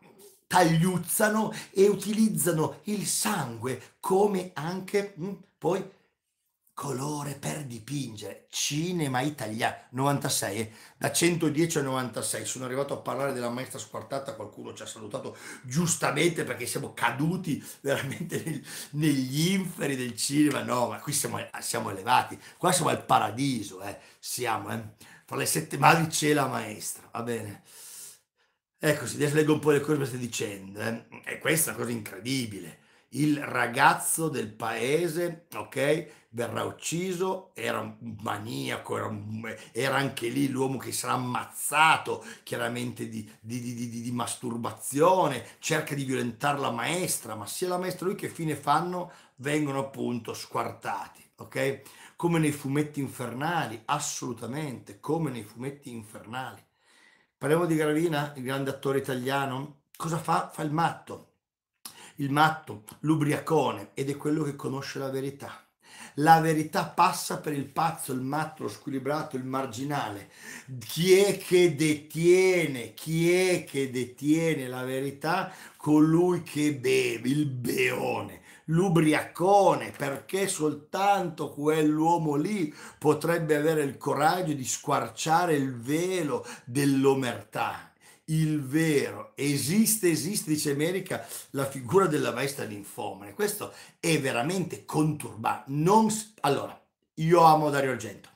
tagliuzzano e utilizzano il sangue come anche mh, mm, poi colore per dipingere, cinema italiano, 96, eh? da 110 a 96, sono arrivato a parlare della maestra squartata, qualcuno ci ha salutato giustamente perché siamo caduti veramente nel, negli inferi del cinema, no, ma qui siamo, siamo elevati, qua siamo al paradiso, eh? siamo, eh? fra le sette mani c'è la maestra, va bene. Ecco, adesso leggo un po' le cose che stai dicendo, eh? e questa è una cosa incredibile il ragazzo del paese, ok? Verrà ucciso, era un maniaco, era, un, era anche lì l'uomo che sarà ammazzato chiaramente di, di, di, di, masturbazione, cerca di violentare la maestra, ma sia la maestra lui che fine fanno vengono appunto squartati, ok? Come nei fumetti infernali, assolutamente, come nei fumetti infernali. Parliamo di Gravina, il grande attore italiano, cosa fa? Fa il matto, il matto, l'ubriacone ed è quello che conosce la verità. La verità passa per il pazzo, il matto, lo squilibrato, il marginale. Chi è che detiene, chi è che detiene la verità? Colui che beve, il beone, l'ubriacone, perché soltanto quell'uomo lì potrebbe avere il coraggio di squarciare il velo dell'omertà il vero, esiste, esiste, dice America, la figura della maestra linfomane. Questo è veramente conturbato. Non... Allora, io amo Dario Argento.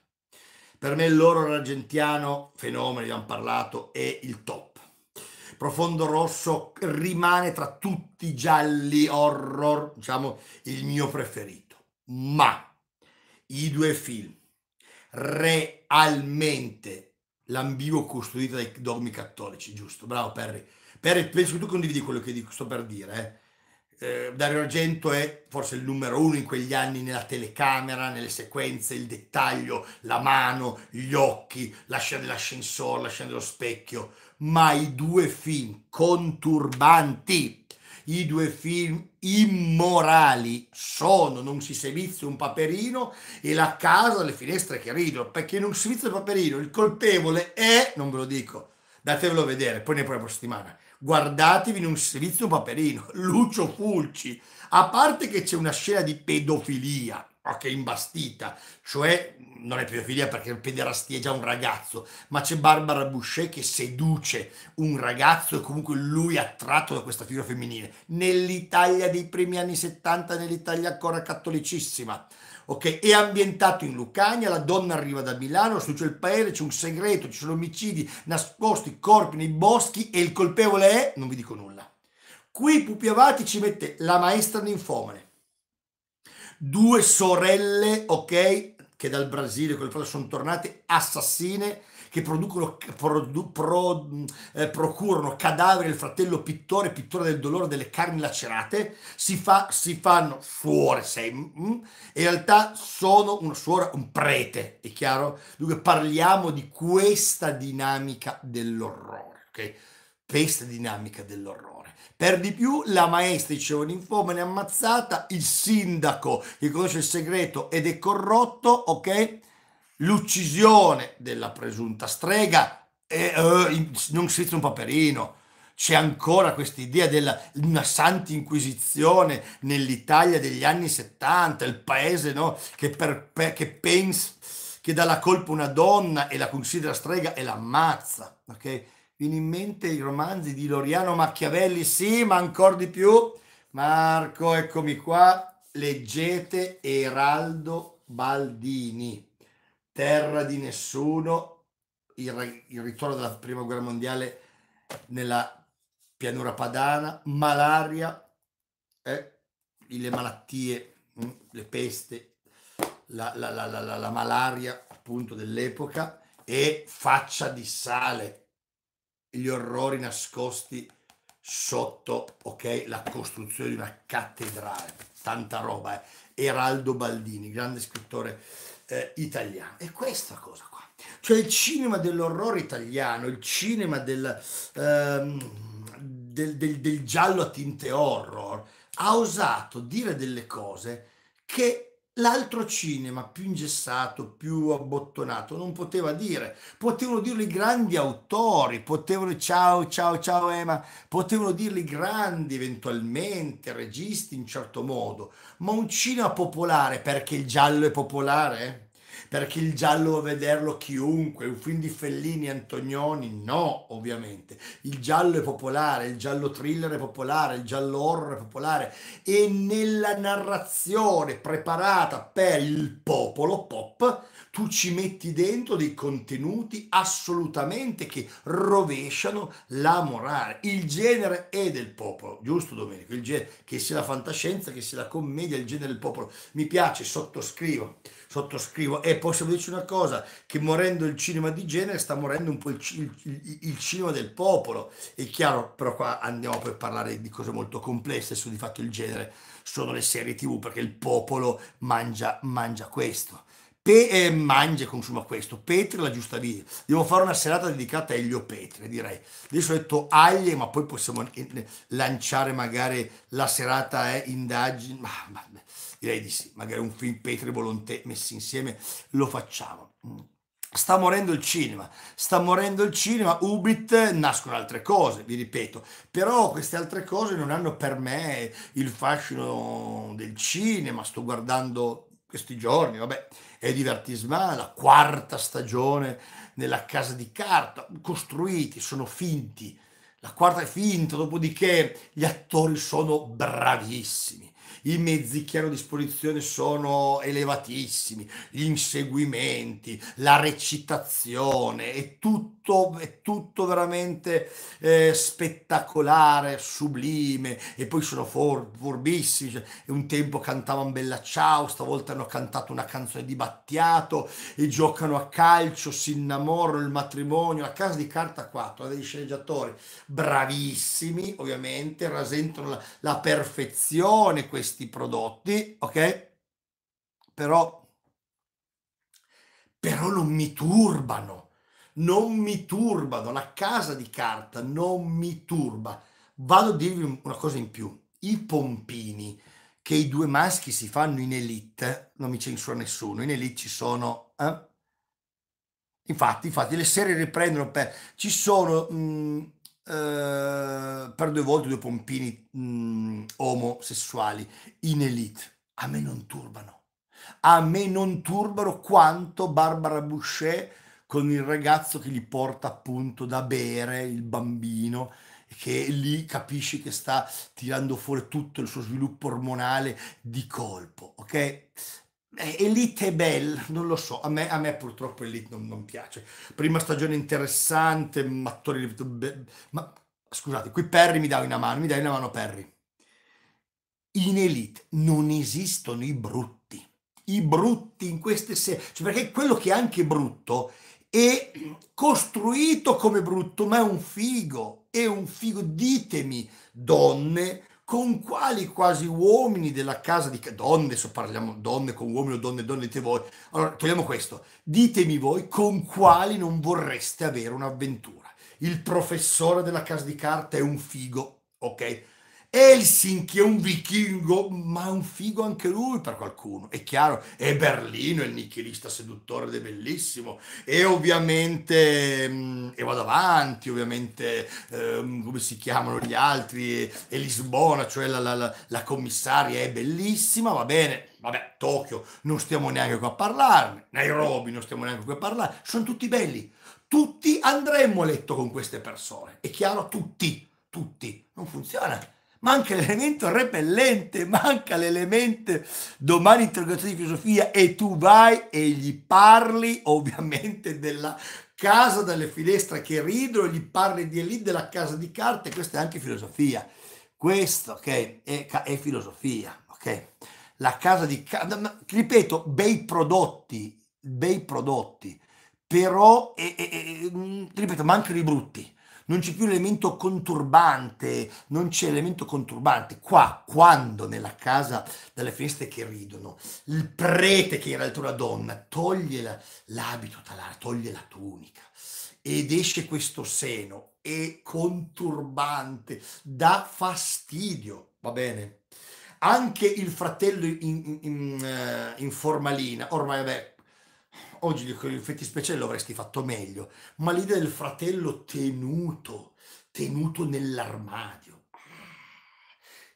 Per me l'oro argentiano, fenomeno, abbiamo parlato, è il top. Profondo Rosso rimane tra tutti i gialli horror, diciamo, il mio preferito. Ma i due film realmente l'ambiguo costruita dai dogmi cattolici, giusto? Bravo Perry. Perry, penso che tu condividi quello che sto per dire. Eh? Eh, Dario Argento è forse il numero uno in quegli anni nella telecamera, nelle sequenze, il dettaglio, la mano, gli occhi, la scena dell'ascensore, la scena dello specchio, ma i due film conturbanti i due film immorali sono Non si servizio un paperino e La casa alle finestre che ridono, perché Non si servizio un paperino il colpevole è, non ve lo dico, datevelo vedere, poi ne prossima settimana, guardatevi Non si servizio un paperino, Lucio Fulci, a parte che c'è una scena di pedofilia che imbastita, cioè non è pedofilia perché il pederastia un ragazzo, ma c'è Barbara Boucher che seduce un ragazzo e comunque lui è attratto da questa figura femminile, nell'Italia dei primi anni 70, nell'Italia ancora cattolicissima. Ok, è ambientato in Lucania, la donna arriva da Milano, succede il paese, c'è un segreto, ci sono omicidi nascosti, corpi nei boschi e il colpevole è, non vi dico nulla. Qui Pupi Avati ci mette la maestra ninfomane due sorelle, ok, che dal Brasile sono tornate assassine che producono, produ, pro, eh, procurano cadaveri del fratello pittore, pittore del dolore delle carni lacerate, si, fa, si fanno suore, sei, mm, in realtà sono una suora, un prete, è chiaro? Dunque parliamo di questa dinamica dell'orrore, ok? questa dinamica dell'orrore. Per di più la maestra dicevo l'infomane ammazzata, il sindaco che conosce il segreto ed è corrotto, ok? L'uccisione della presunta strega, è, uh, eh, eh, non si un paperino, c'è ancora questa idea della una santa inquisizione nell'Italia degli anni 70, il paese no, che, per, per, che, pensa che dà la colpa a una donna e la considera strega e l'ammazza. ok? viene in mente i romanzi di Loriano Machiavelli, sì, ma ancora di più. Marco, eccomi qua, leggete Eraldo Baldini, Terra di Nessuno, il, il ritorno della Prima Guerra Mondiale nella pianura padana, malaria, eh, le malattie, mm, le peste, la, la, la, la malaria appunto dell'epoca e faccia di sale gli orrori nascosti sotto ok la costruzione di una cattedrale, tanta roba, eh. Eraldo Baldini, grande scrittore eh, italiano. E questa cosa qua, cioè il cinema dell'orrore italiano, il cinema del, ehm, del, del, del giallo a tinte horror, ha osato dire delle cose che L'altro cinema più ingessato, più abbottonato, non poteva dire. Potevano dirlo i grandi autori, potevano ciao, ciao, ciao Emma, potevano dirlo i grandi eventualmente, registi in certo modo, ma un cinema popolare, perché il giallo è popolare, perché il giallo a vederlo chiunque, un film di Fellini, Antonioni, no, ovviamente. Il giallo è popolare, il giallo thriller è popolare, il giallo horror è popolare e nella narrazione preparata per il popolo pop tu ci metti dentro dei contenuti assolutamente che rovesciano la morale. Il genere è del popolo, giusto Domenico? Il genere, che sia la fantascienza, che sia la commedia, il genere del popolo. Mi piace, sottoscrivo, sottoscrivo. E posso dirci una cosa, che morendo il cinema di genere sta morendo un po' il, il, il cinema del popolo. È chiaro, però qua andiamo per parlare di cose molto complesse su di fatto il genere sono le serie tv perché il popolo mangia, mangia questo Pe- eh, mangia e consuma questo, Petri la giusta via. Devo fare una serata dedicata a Elio Petri, direi. Adesso ho detto aglie, ma poi possiamo lanciare magari la serata eh, indagini, ma, ma, direi di sì, magari un film Petri Volontè messi insieme lo facciamo. Sta morendo il cinema, sta morendo il cinema, Ubit nascono altre cose, vi ripeto, però queste altre cose non hanno per me il fascino del cinema, sto guardando questi giorni, vabbè, e divertisement, la quarta stagione nella casa di carta, costruiti, sono finti, la quarta è finta, dopodiché gli attori sono bravissimi i mezzi che hanno a disposizione sono elevatissimi, gli inseguimenti, la recitazione, è tutto, è tutto veramente eh, spettacolare, sublime, e poi sono for, forbissimi, cioè, un tempo cantavano Bella Ciao, stavolta hanno cantato una canzone di Battiato, e giocano a calcio, si innamorano, il matrimonio, a casa di carta 4, degli sceneggiatori, bravissimi ovviamente, rasentano la, la perfezione, questi questi prodotti, ok? Però, però non mi turbano, non mi turbano, la casa di carta non mi turba. Vado a dirvi una cosa in più, i pompini che i due maschi si fanno in elite, non mi censura nessuno, in elite ci sono... Eh? Infatti, infatti, le serie riprendono per... Ci sono... Mh, mm, eh, per due volte due pompini mh, mm, omosessuali in elite. A me non turbano. A me non turbano quanto Barbara Boucher con il ragazzo che gli porta appunto da bere il bambino che lì capisci che sta tirando fuori tutto il suo sviluppo ormonale di colpo, ok? Eh, Elite è bella, non lo so, a me, a me purtroppo Elite non, non, piace. Prima stagione interessante, attori... Ma scusate, qui Perry mi dai una mano, mi dai una mano Perry. In Elite non esistono i brutti. I brutti in queste serie, cioè perché quello che è anche brutto è costruito come brutto, ma è un figo, è un figo. Ditemi, donne, con quali quasi uomini della casa di donne, se parliamo donne con uomini o donne, donne dite voi, allora togliamo questo, ditemi voi con quali non vorreste avere un'avventura. Il professore della casa di carta è un figo, ok? Helsinki è un vichingo, ma un figo anche lui per qualcuno, è chiaro, è Berlino, è il nichilista seduttore ed è bellissimo, e ovviamente, mm, e vado avanti, ovviamente, ehm, come si chiamano gli altri, e, e Lisbona, cioè la, la, la, la commissaria è bellissima, va bene, vabbè, Tokyo, non stiamo neanche qua a parlarne, Nairobi, non stiamo neanche qua a parlare, sono tutti belli, tutti andremmo a letto con queste persone, è chiaro, tutti, tutti, non funziona manca l'elemento repellente, manca l'elemento domani interrogazione di filosofia e tu vai e gli parli ovviamente della casa dalle finestre che ridono, gli parli di lì della casa di carte, questa è anche filosofia. Questo, ok, è, è filosofia, ok? La casa di carte, ripeto, bei prodotti, bei prodotti, però, è, è, mm, ripeto, mancano i brutti non c'è più l'elemento conturbante, non c'è l'elemento conturbante. Qua, quando nella casa dalle finestre che ridono, il prete che era realtà è donna toglie la, l'abito talare, toglie la tunica ed esce questo seno, è conturbante, dà fastidio, va bene? Anche il fratello in, in, in, eh, in formalina, ormai vabbè, Oggi con gli effetti speciali l'avresti fatto meglio, ma l'idea del fratello tenuto, tenuto nell'armadio,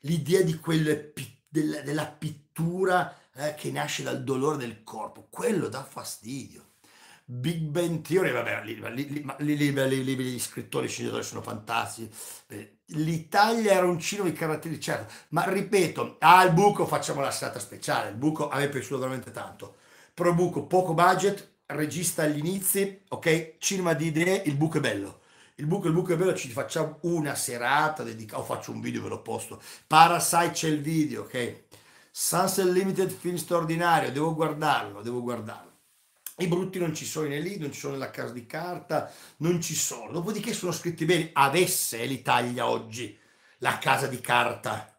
l'idea di quel, della, della pittura eh, che nasce dal dolore del corpo, quello dà fastidio. Big Bang Theory, vabbè, lì, gli scrittori, sceneggiatori sono fantastici. Eh, L'Italia era un cinema di caratteristiche, certo, ma ripeto, al ah, buco facciamo la serata speciale, il buco a me è piaciuto veramente tanto. Pro buco poco budget, regista agli inizi, ok? Cinema di idee, il buco è bello. Il buco, il book è bello, ci facciamo una serata dedicata, o faccio un video ve lo posto. Parasite c'è il video, ok? Sunset Limited film straordinario, devo guardarlo, devo guardarlo. I brutti non ci sono né lì, non ci sono nella casa di carta, non ci sono. Dopodiché sono scritti bene, avesse eh, l'Italia oggi la casa di carta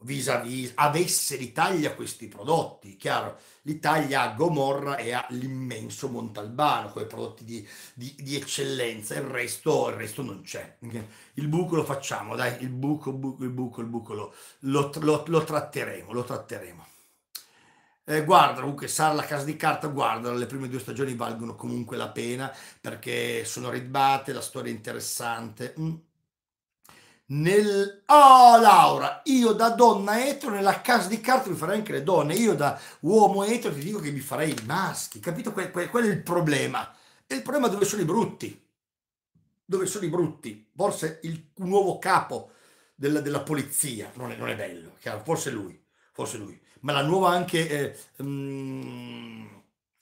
vis-à-vis, avesse l'Italia questi prodotti, chiaro? l'Italia ha Gomorra e ha l'immenso Montalbano con i prodotti di, di, di, eccellenza, il resto, il resto non c'è. Il buco lo facciamo, dai, il buco, buco il buco, il buco lo, lo, lo, lo tratteremo, lo tratteremo. Eh, guarda, comunque Sara la casa di carta, guarda, le prime due stagioni valgono comunque la pena perché sono ritbate, la storia è interessante. Mm. Nel... Oh Laura, io da donna etero nella casa di carta mi farei anche le donne, io da uomo etero ti dico che mi farei i maschi, capito? Que- que- quello è il problema. E il problema dove sono i brutti, dove sono i brutti, forse il nuovo capo della, della polizia, non è, non è bello, chiaro? forse lui, forse lui, ma la nuova anche eh, mh, mm,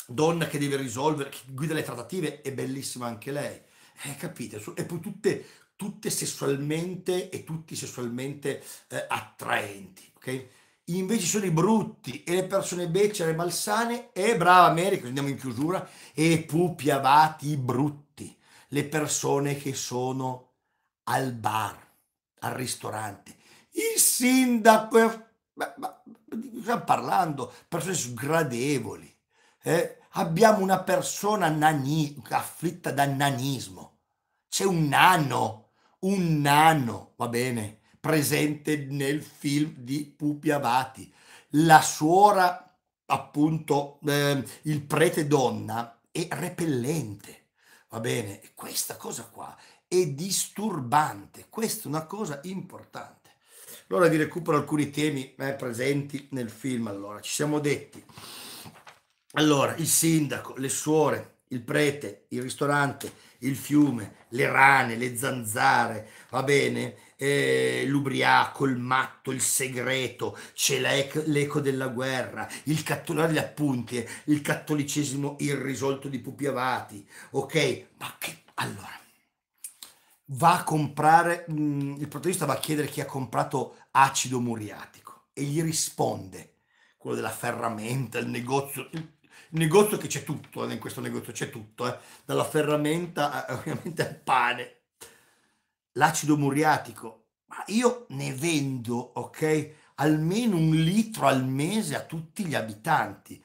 donna che deve risolvere, che guida le trattative, è bellissima anche lei. Eh, capite? E poi tutte tutte sessualmente e tutti sessualmente eh, attraenti, ok? Invece sono i brutti e le persone becere, malsane e brava America, andiamo in chiusura, e pupi avati, i brutti, le persone che sono al bar, al ristorante. Il sindaco, è... ma, ma, stiamo parlando, persone sgradevoli. Eh? Abbiamo una persona nani, afflitta da nanismo. C'è un nano un nano, va bene, presente nel film di Pupi Avati. La suora, appunto, eh, il prete donna è repellente, va bene? Questa cosa qua è disturbante, questa è una cosa importante. Allora vi recupero alcuni temi eh, presenti nel film, allora, ci siamo detti. Allora, il sindaco, le suore, il prete, il ristorante, il fiume, le rane, le zanzare, va bene? Eh, l'ubriaco, il matto, il segreto, c'è l'ec- l'eco della guerra, il cattolare appunti, il cattolicesimo irrisolto di Pupi Avati, ok? Ma che allora va a comprare, mh, mm, il protagonista va a chiedere chi ha comprato acido muriatico e gli risponde quello della ferramenta, il negozio, negozio che c'è tutto, eh, in questo negozio c'è tutto, eh? dalla ferramenta a, ovviamente al pane, l'acido muriatico, ma io ne vendo, ok, almeno un litro al mese a tutti gli abitanti,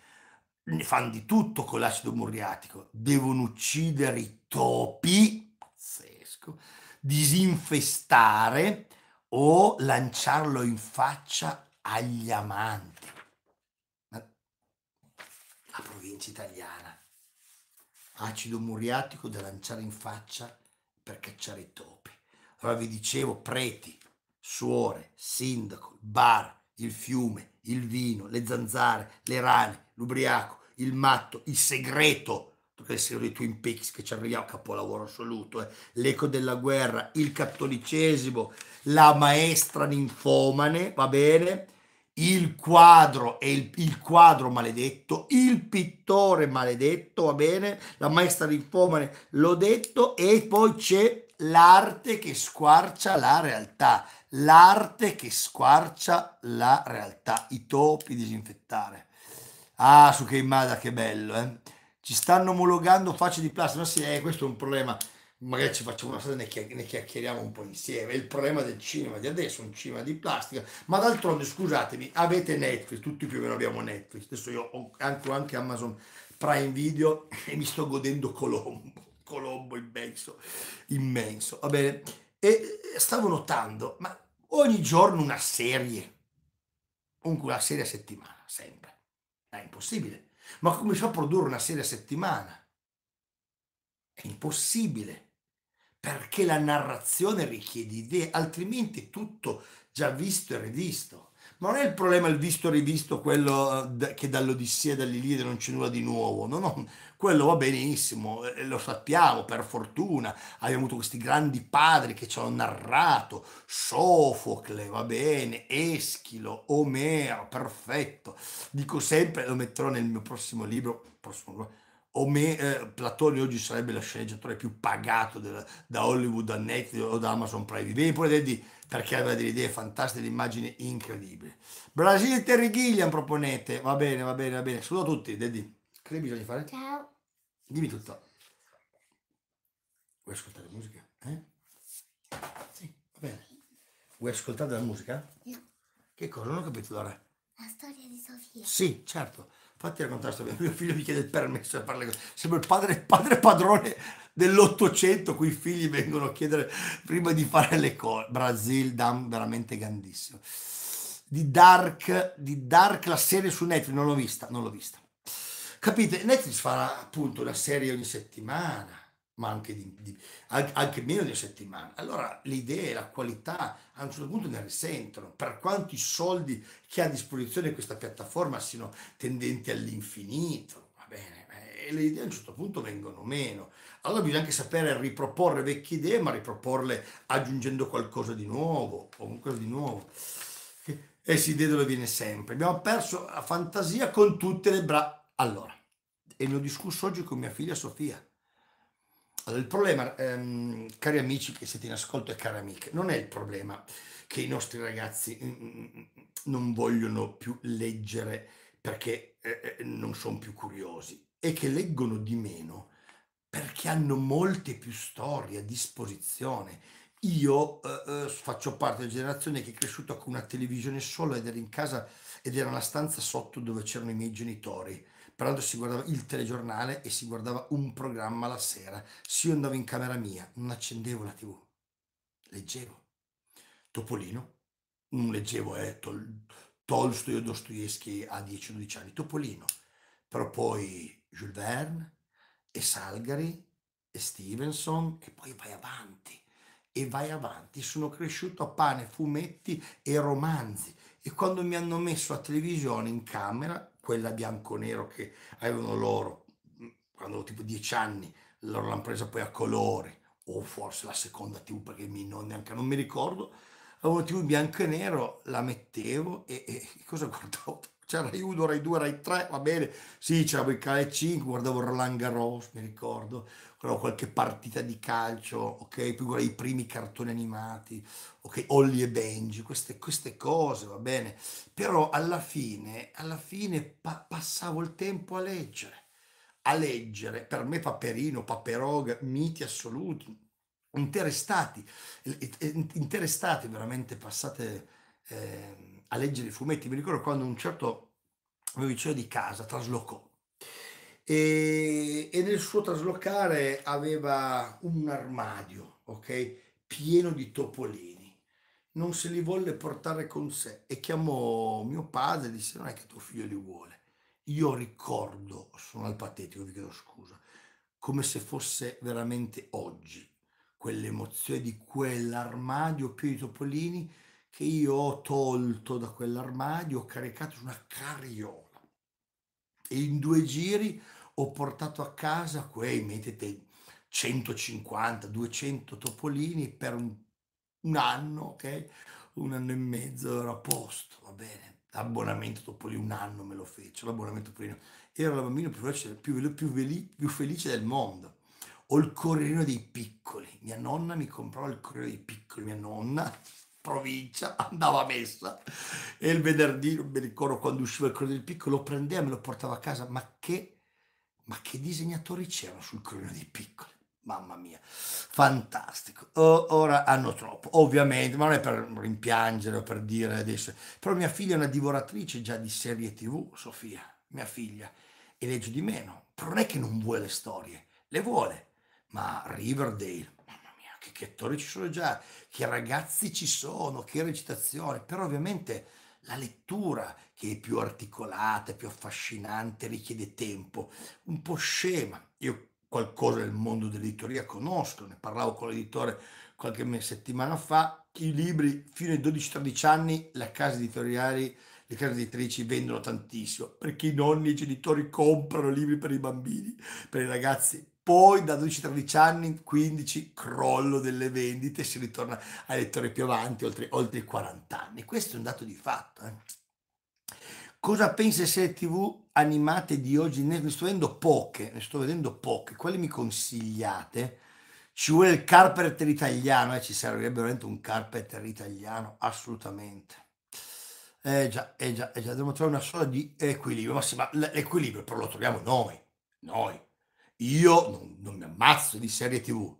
ne fanno di tutto con l'acido muriatico, devono uccidere i topi, pazzesco, disinfestare o lanciarlo in faccia agli amanti. specie italiana, acido muriatico da lanciare in faccia per cacciare i topi. Allora vi dicevo, preti, suore, sindaco, bar, il fiume, il vino, le zanzare, le rane, l'ubriaco, il matto, il segreto, perché il segreto di Twin Peaks che ci arriviamo, capolavoro assoluto, eh, l'eco della guerra, il cattolicesimo, la maestra ninfomane, va bene? il quadro e il, il, quadro maledetto, il pittore maledetto, va bene? La maestra di ninfomane l'ho detto e poi c'è l'arte che squarcia la realtà, l'arte che squarcia la realtà, i topi disinfettare. Ah, su che immagine, che bello, eh? Ci stanno omologando facce di plastica, ma sì, eh, questo è un problema magari ci facciamo una strada e ne, chiacchieriamo un po' insieme. Il problema del cinema di adesso è un cinema di plastica, ma d'altronde scusatemi, avete Netflix, tutti più o meno abbiamo Netflix, adesso io ho anche, anche Amazon Prime Video e mi sto godendo Colombo, Colombo immenso, immenso, va bene? E stavo notando, ma ogni giorno una serie, comunque una serie a settimana, sempre, è impossibile. Ma come si fa a produrre una serie a settimana? È impossibile perché la narrazione richiede idee, altrimenti tutto già visto e rivisto. Ma non è il problema il visto e rivisto quello eh, che dall'Odissea e dall'Iliade non c'è nulla di nuovo, no, no, quello va benissimo, eh, lo sappiamo per fortuna, abbiamo avuto questi grandi padri che ci hanno narrato, Sofocle, va bene, Eschilo, Omero, perfetto, dico sempre, lo metterò nel mio prossimo libro, prossimo libro Ome, eh, Platone oggi sarebbe lo sceneggiatore più pagato della, da Hollywood da Netflix o da Amazon Prime. Vieni pure Teddy perché aveva delle idee fantastiche, delle immagini incredibili. Brasile Terry Gilliam proponete. Va bene, va bene, va bene. Saluto a tutti, Teddy. Che bisogna fare? Ciao. Dimmi tutto. Vuoi ascoltare la musica? Eh? Sì, va bene. Vuoi ascoltare la musica? No. Che cosa? Non ho capito, Laura. La storia di Sofia. Sì, certo. Fatti raccontare storia. Mio figlio mi chiede il permesso di fare le cose. Sembra il padre, padre padrone dell'Ottocento cui i figli vengono a chiedere prima di fare le cose. Brazil, Dam, veramente grandissimo. Di Dark, di Dark, la serie su Netflix, non l'ho vista, non l'ho vista. Capite? Netflix farà appunto una serie ogni settimana ma anche, di, di, anche meno di una settimana. Allora l'idea e la qualità a un certo punto ne risentono, per quanti soldi che ha a disposizione questa piattaforma siano tendenti all'infinito, va bene, eh, e le idee a un certo punto vengono meno. Allora bisogna anche sapere riproporre vecchie idee, ma riproporle aggiungendo qualcosa di nuovo, o qualcosa di nuovo. E si idee dove viene sempre. Abbiamo perso la fantasia con tutte le bra... Allora, e ne ho discusso oggi con mia figlia Sofia allora, il problema, ehm, cari amici che siete in ascolto e cari amiche, non è il problema che i nostri ragazzi mm, mm, mm, mm non vogliono più leggere perché eh, eh non sono più curiosi è che leggono di meno perché hanno molte più storie a disposizione. Io eh, eh, faccio parte della generazione che è cresciuta con una televisione sola ed era in casa ed era una stanza sotto dove c'erano i miei genitori però si guardava il telegiornale e si guardava un programma la sera. Se io andavo in camera mia, non accendevo la tv, leggevo. Topolino, non leggevo eh, Tol- Tolstoi o Dostoevsky a 10-12 anni, Topolino, però poi Jules Verne e Salgari e Stevenson e poi vai avanti e vai avanti. Sono cresciuto a pane, fumetti e romanzi e quando mi hanno messo a televisione in camera quella bianco-nero che avevano loro mm, quando avevo tipo dieci anni, loro l'hanno presa poi a colori, o forse la seconda TV perché mi, non, neanche, non mi ricordo, avevo TV bianco e nero, la mettevo e, e cosa guardavo? C'era Rai 1, Rai 2, Rai 3, va bene, sì, c'era il Cale 5, guardavo Roland Garros, mi ricordo, qualche partita di calcio, ok? Poi i primi cartoni animati, ok? Ollie e Benji, queste, queste, cose, va bene? Però alla fine, alla fine pa- passavo il tempo a leggere, a leggere, per me Paperino, Paperoga, miti assoluti, intere interestati veramente passate eh, a leggere i fumetti. Mi ricordo quando un certo mio vicino di casa traslocò e, e nel suo traslocare aveva un armadio, ok? Pieno di topolini. Non se li volle portare con sé e chiamò mio padre e disse non è che tuo figlio li vuole. Io ricordo, sono al patetico, vi chiedo scusa, come se fosse veramente oggi quell'emozione di quell'armadio pieno di topolini che io ho tolto da quell'armadio, ho caricato su una carriola e in due giri ho portato a casa quei, mettete 150, 200 topolini per un, un anno, ok? Un anno e mezzo ero a posto, va bene. L'abbonamento topolino, un anno me lo fece, l'abbonamento topolino. Era la bambina più felice, più, più, veli, più felice del mondo o il Corriere dei Piccoli. Mia nonna mi comprò il Corriere dei Piccoli, mia nonna, provincia, andava a messa e il venerdì, non mi ricordo quando usciva il Corriere dei Piccoli, lo prendeva e me lo portava a casa, ma che ma che disegnatori c'erano sul crono dei piccoli? Mamma mia, fantastico. O, ora hanno troppo, ovviamente, ma non è per rimpiangere o per dire adesso. Però mia figlia è una divoratrice già di serie tv, Sofia, mia figlia, e legge di meno. Però non è che non vuole le storie, le vuole. Ma Riverdale, mamma mia, che, che attori ci sono già, che ragazzi ci sono, che recitazione. Però ovviamente la lettura, che è più articolata, più affascinante, richiede tempo, un po' scema. Io qualcosa del mondo dell'editoria conosco, ne parlavo con l'editore qualche settimana fa, i libri fino ai 12-13 anni la casa editoriali, le case editrici vendono tantissimo, perché i nonni e i genitori comprano libri per i bambini, per i ragazzi. Poi da 12-13 anni, 15, crollo delle vendite, si ritorna ai lettori più avanti, oltre, oltre i 40 anni. Questo è un dato di fatto. Eh. Cosa pensi serie TV animate di oggi? Ne sto vedendo poche, ne sto vedendo poche. Quali mi consigliate? Ci vuole il carpet italiano, eh? ci servirebbe veramente un carpet italiano, assolutamente. Eh già, eh già, eh già, dobbiamo trovare una sola di equilibrio, ma, sì, ma l'equilibrio però lo troviamo noi, noi. Io non, non mi ammazzo di serie TV,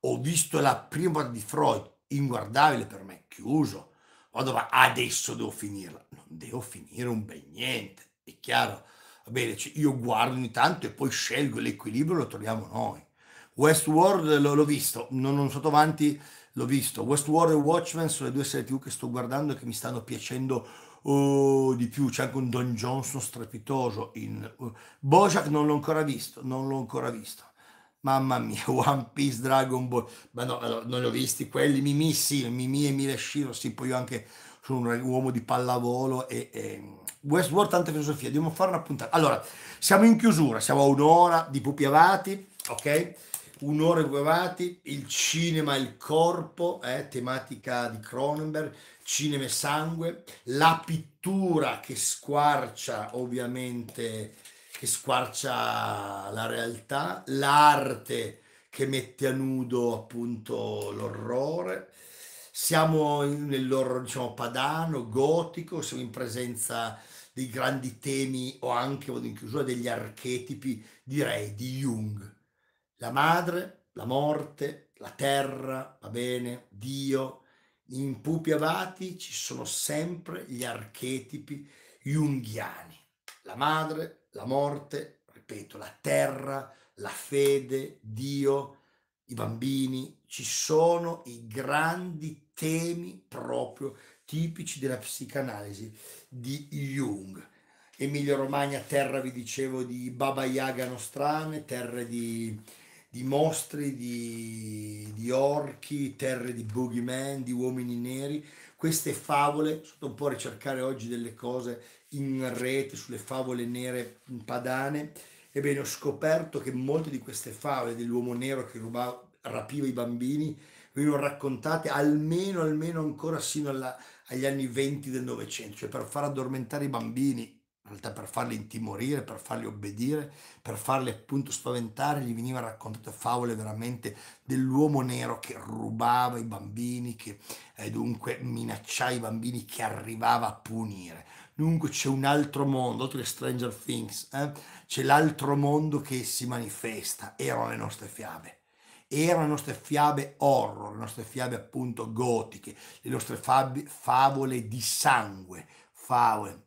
ho visto la prima di Freud, inguardabile per me, chiuso allora adesso devo finirla. Non devo finire un bel niente, è chiaro? Va bene, cioè io guardo ogni tanto e poi scelgo l'equilibrio, lo troviamo noi. Westworld l- l'ho visto, non, non sono avanti, l'ho visto. Westworld e Watchmen sono le due serie tv che sto guardando e che mi stanno piacendo oh, di più. C'è anche un Don Johnson strepitoso in... Uh, Bojack non l'ho ancora visto, non l'ho ancora visto. Mamma mia, One Piece, Dragon Ball, ma no, non li ho visti quelli, Mimì, sì, Mimì e Mileshiro sì, poi io anche sono un uomo di pallavolo e, e Westworld tanta filosofia, dobbiamo fare una puntata. Allora, siamo in chiusura, siamo a un'ora di pupi avati, ok? Un'ora di pupi avati, il cinema, il corpo, eh, tematica di Cronenberg, cinema e sangue, la pittura che squarcia ovviamente che squarcia la realtà, l'arte che mette a nudo appunto l'orrore. Siamo nell'orrore diciamo, padano, gotico, siamo in presenza dei grandi temi o anche in chiusura degli archetipi, direi, di Jung. La madre, la morte, la terra, va bene, Dio. In Pupi Avati ci sono sempre gli archetipi junghiani. La madre, la morte, ripeto, la terra, la fede, Dio, i bambini, ci sono i grandi temi proprio tipici della psicanalisi di Jung. Emilia Romagna, terra, vi dicevo, di Baba Yaga nostrane, terre di, di mostri, di, di orchi, terre di boogeyman, di uomini neri, queste favole, sono un po' a ricercare oggi delle cose in rete sulle favole nere padane, ebbene ho scoperto che molte di queste favole dell'uomo nero che rubava, rapiva i bambini venivano raccontate almeno, almeno ancora sino alla, agli anni 20 del Novecento, cioè per far addormentare i bambini in realtà per farli intimorire, per farli obbedire, per farli appunto spaventare, gli venivano raccontate favole veramente dell'uomo nero che rubava i bambini, che eh, dunque minacciava i bambini, che arrivava a punire. Dunque c'è un altro mondo, oltre che Stranger Things, eh? c'è l'altro mondo che si manifesta, erano le nostre fiabe erano le nostre fiabe horror, le nostre fiabe appunto gotiche, le nostre favole di sangue, favole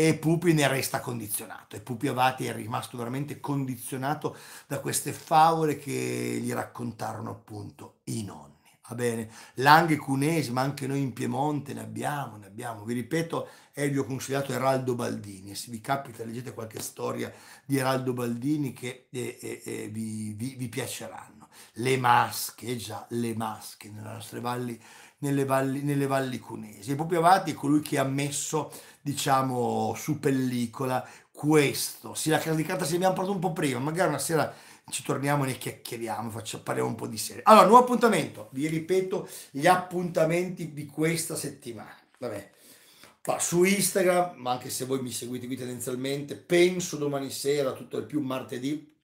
e Pupi ne resta condizionato e Pupi Avati è rimasto veramente condizionato da queste favole che gli raccontarono appunto i nonni. Va bene, Langhe Cunesi, ma anche noi in Piemonte ne abbiamo, ne abbiamo. Vi ripeto, eh, vi ho consigliato Eraldo Baldini. Se vi capita, leggete qualche storia di Eraldo Baldini che eh, eh, eh, vi, vi, vi, piaceranno. Le masche, già, le masche nelle nostre valli, nelle valli, nelle valli cunesi. E proprio Avati è colui che ha messo diciamo, su pellicola questo. Sì, la caricata se abbiamo parlato un po' prima, magari una sera ci torniamo e ne chiacchieriamo, facciamo, parliamo un po' di serie. Allora, nuovo appuntamento, vi ripeto gli appuntamenti di questa settimana. Vabbè. su Instagram, ma anche se voi mi seguite qui tendenzialmente, penso domani sera, tutto il più martedì,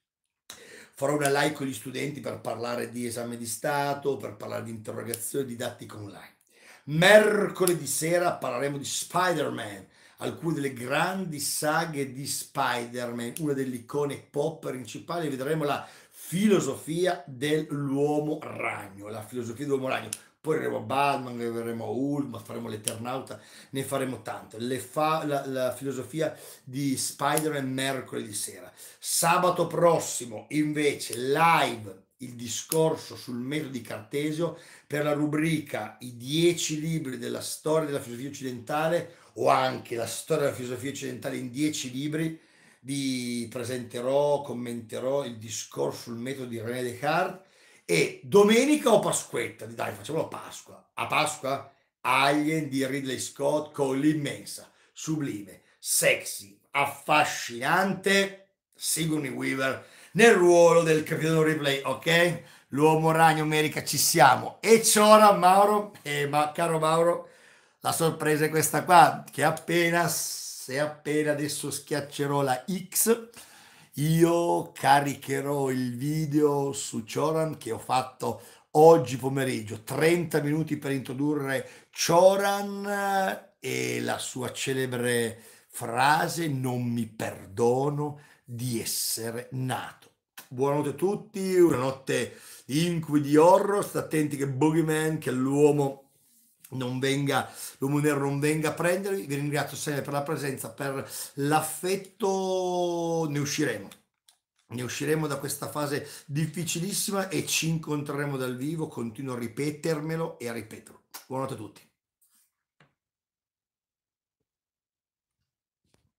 farò una live con gli studenti per parlare di esame di Stato, per parlare di interrogazione didattica online. Mercoledì sera parleremo di Spider-Man, alcune delle grandi saghe di Spider-Man, una delle icone pop principali, vedremo la filosofia dell'uomo ragno, la filosofia dell'uomo ragno. Poi vedremo Batman, vedremo Hulk, faremo l'Eternauta, ne faremo tanto. Fa, la, la, filosofia di Spider-Man mercoledì sera. Sabato prossimo, invece, live il discorso sul metodo di Cartesio per la rubrica I dieci libri della storia della filosofia occidentale o anche la storia della filosofia occidentale in dieci libri, vi presenterò, commenterò il discorso sul metodo di René Descartes e domenica o Pasquetta, dai facciamolo a Pasqua, a Pasqua Alien di Ridley Scott con l'immensa, sublime, sexy, affascinante Sigourney Weaver nel ruolo del capitano Ripley, ok? L'uomo ragno America ci siamo. E c'ora Mauro, eh, ma caro Mauro, la sorpresa è questa qua, che appena, se appena adesso schiaccerò la X, io caricherò il video su Choran che ho fatto oggi pomeriggio, 30 minuti per introdurre Choran eh, e la sua celebre frase non mi perdono di essere nato. Buonanotte a tutti, una notte di incubi di horror, state attenti che Boogeyman, che l'uomo non venga, l'uomo nero non venga a prendervi. Vi ringrazio sempre per la presenza, per l'affetto. Ne usciremo. Ne usciremo da questa fase difficilissima e ci incontreremo dal vivo. Continuo a ripetermelo e a ripeterlo. Buonanotte a tutti.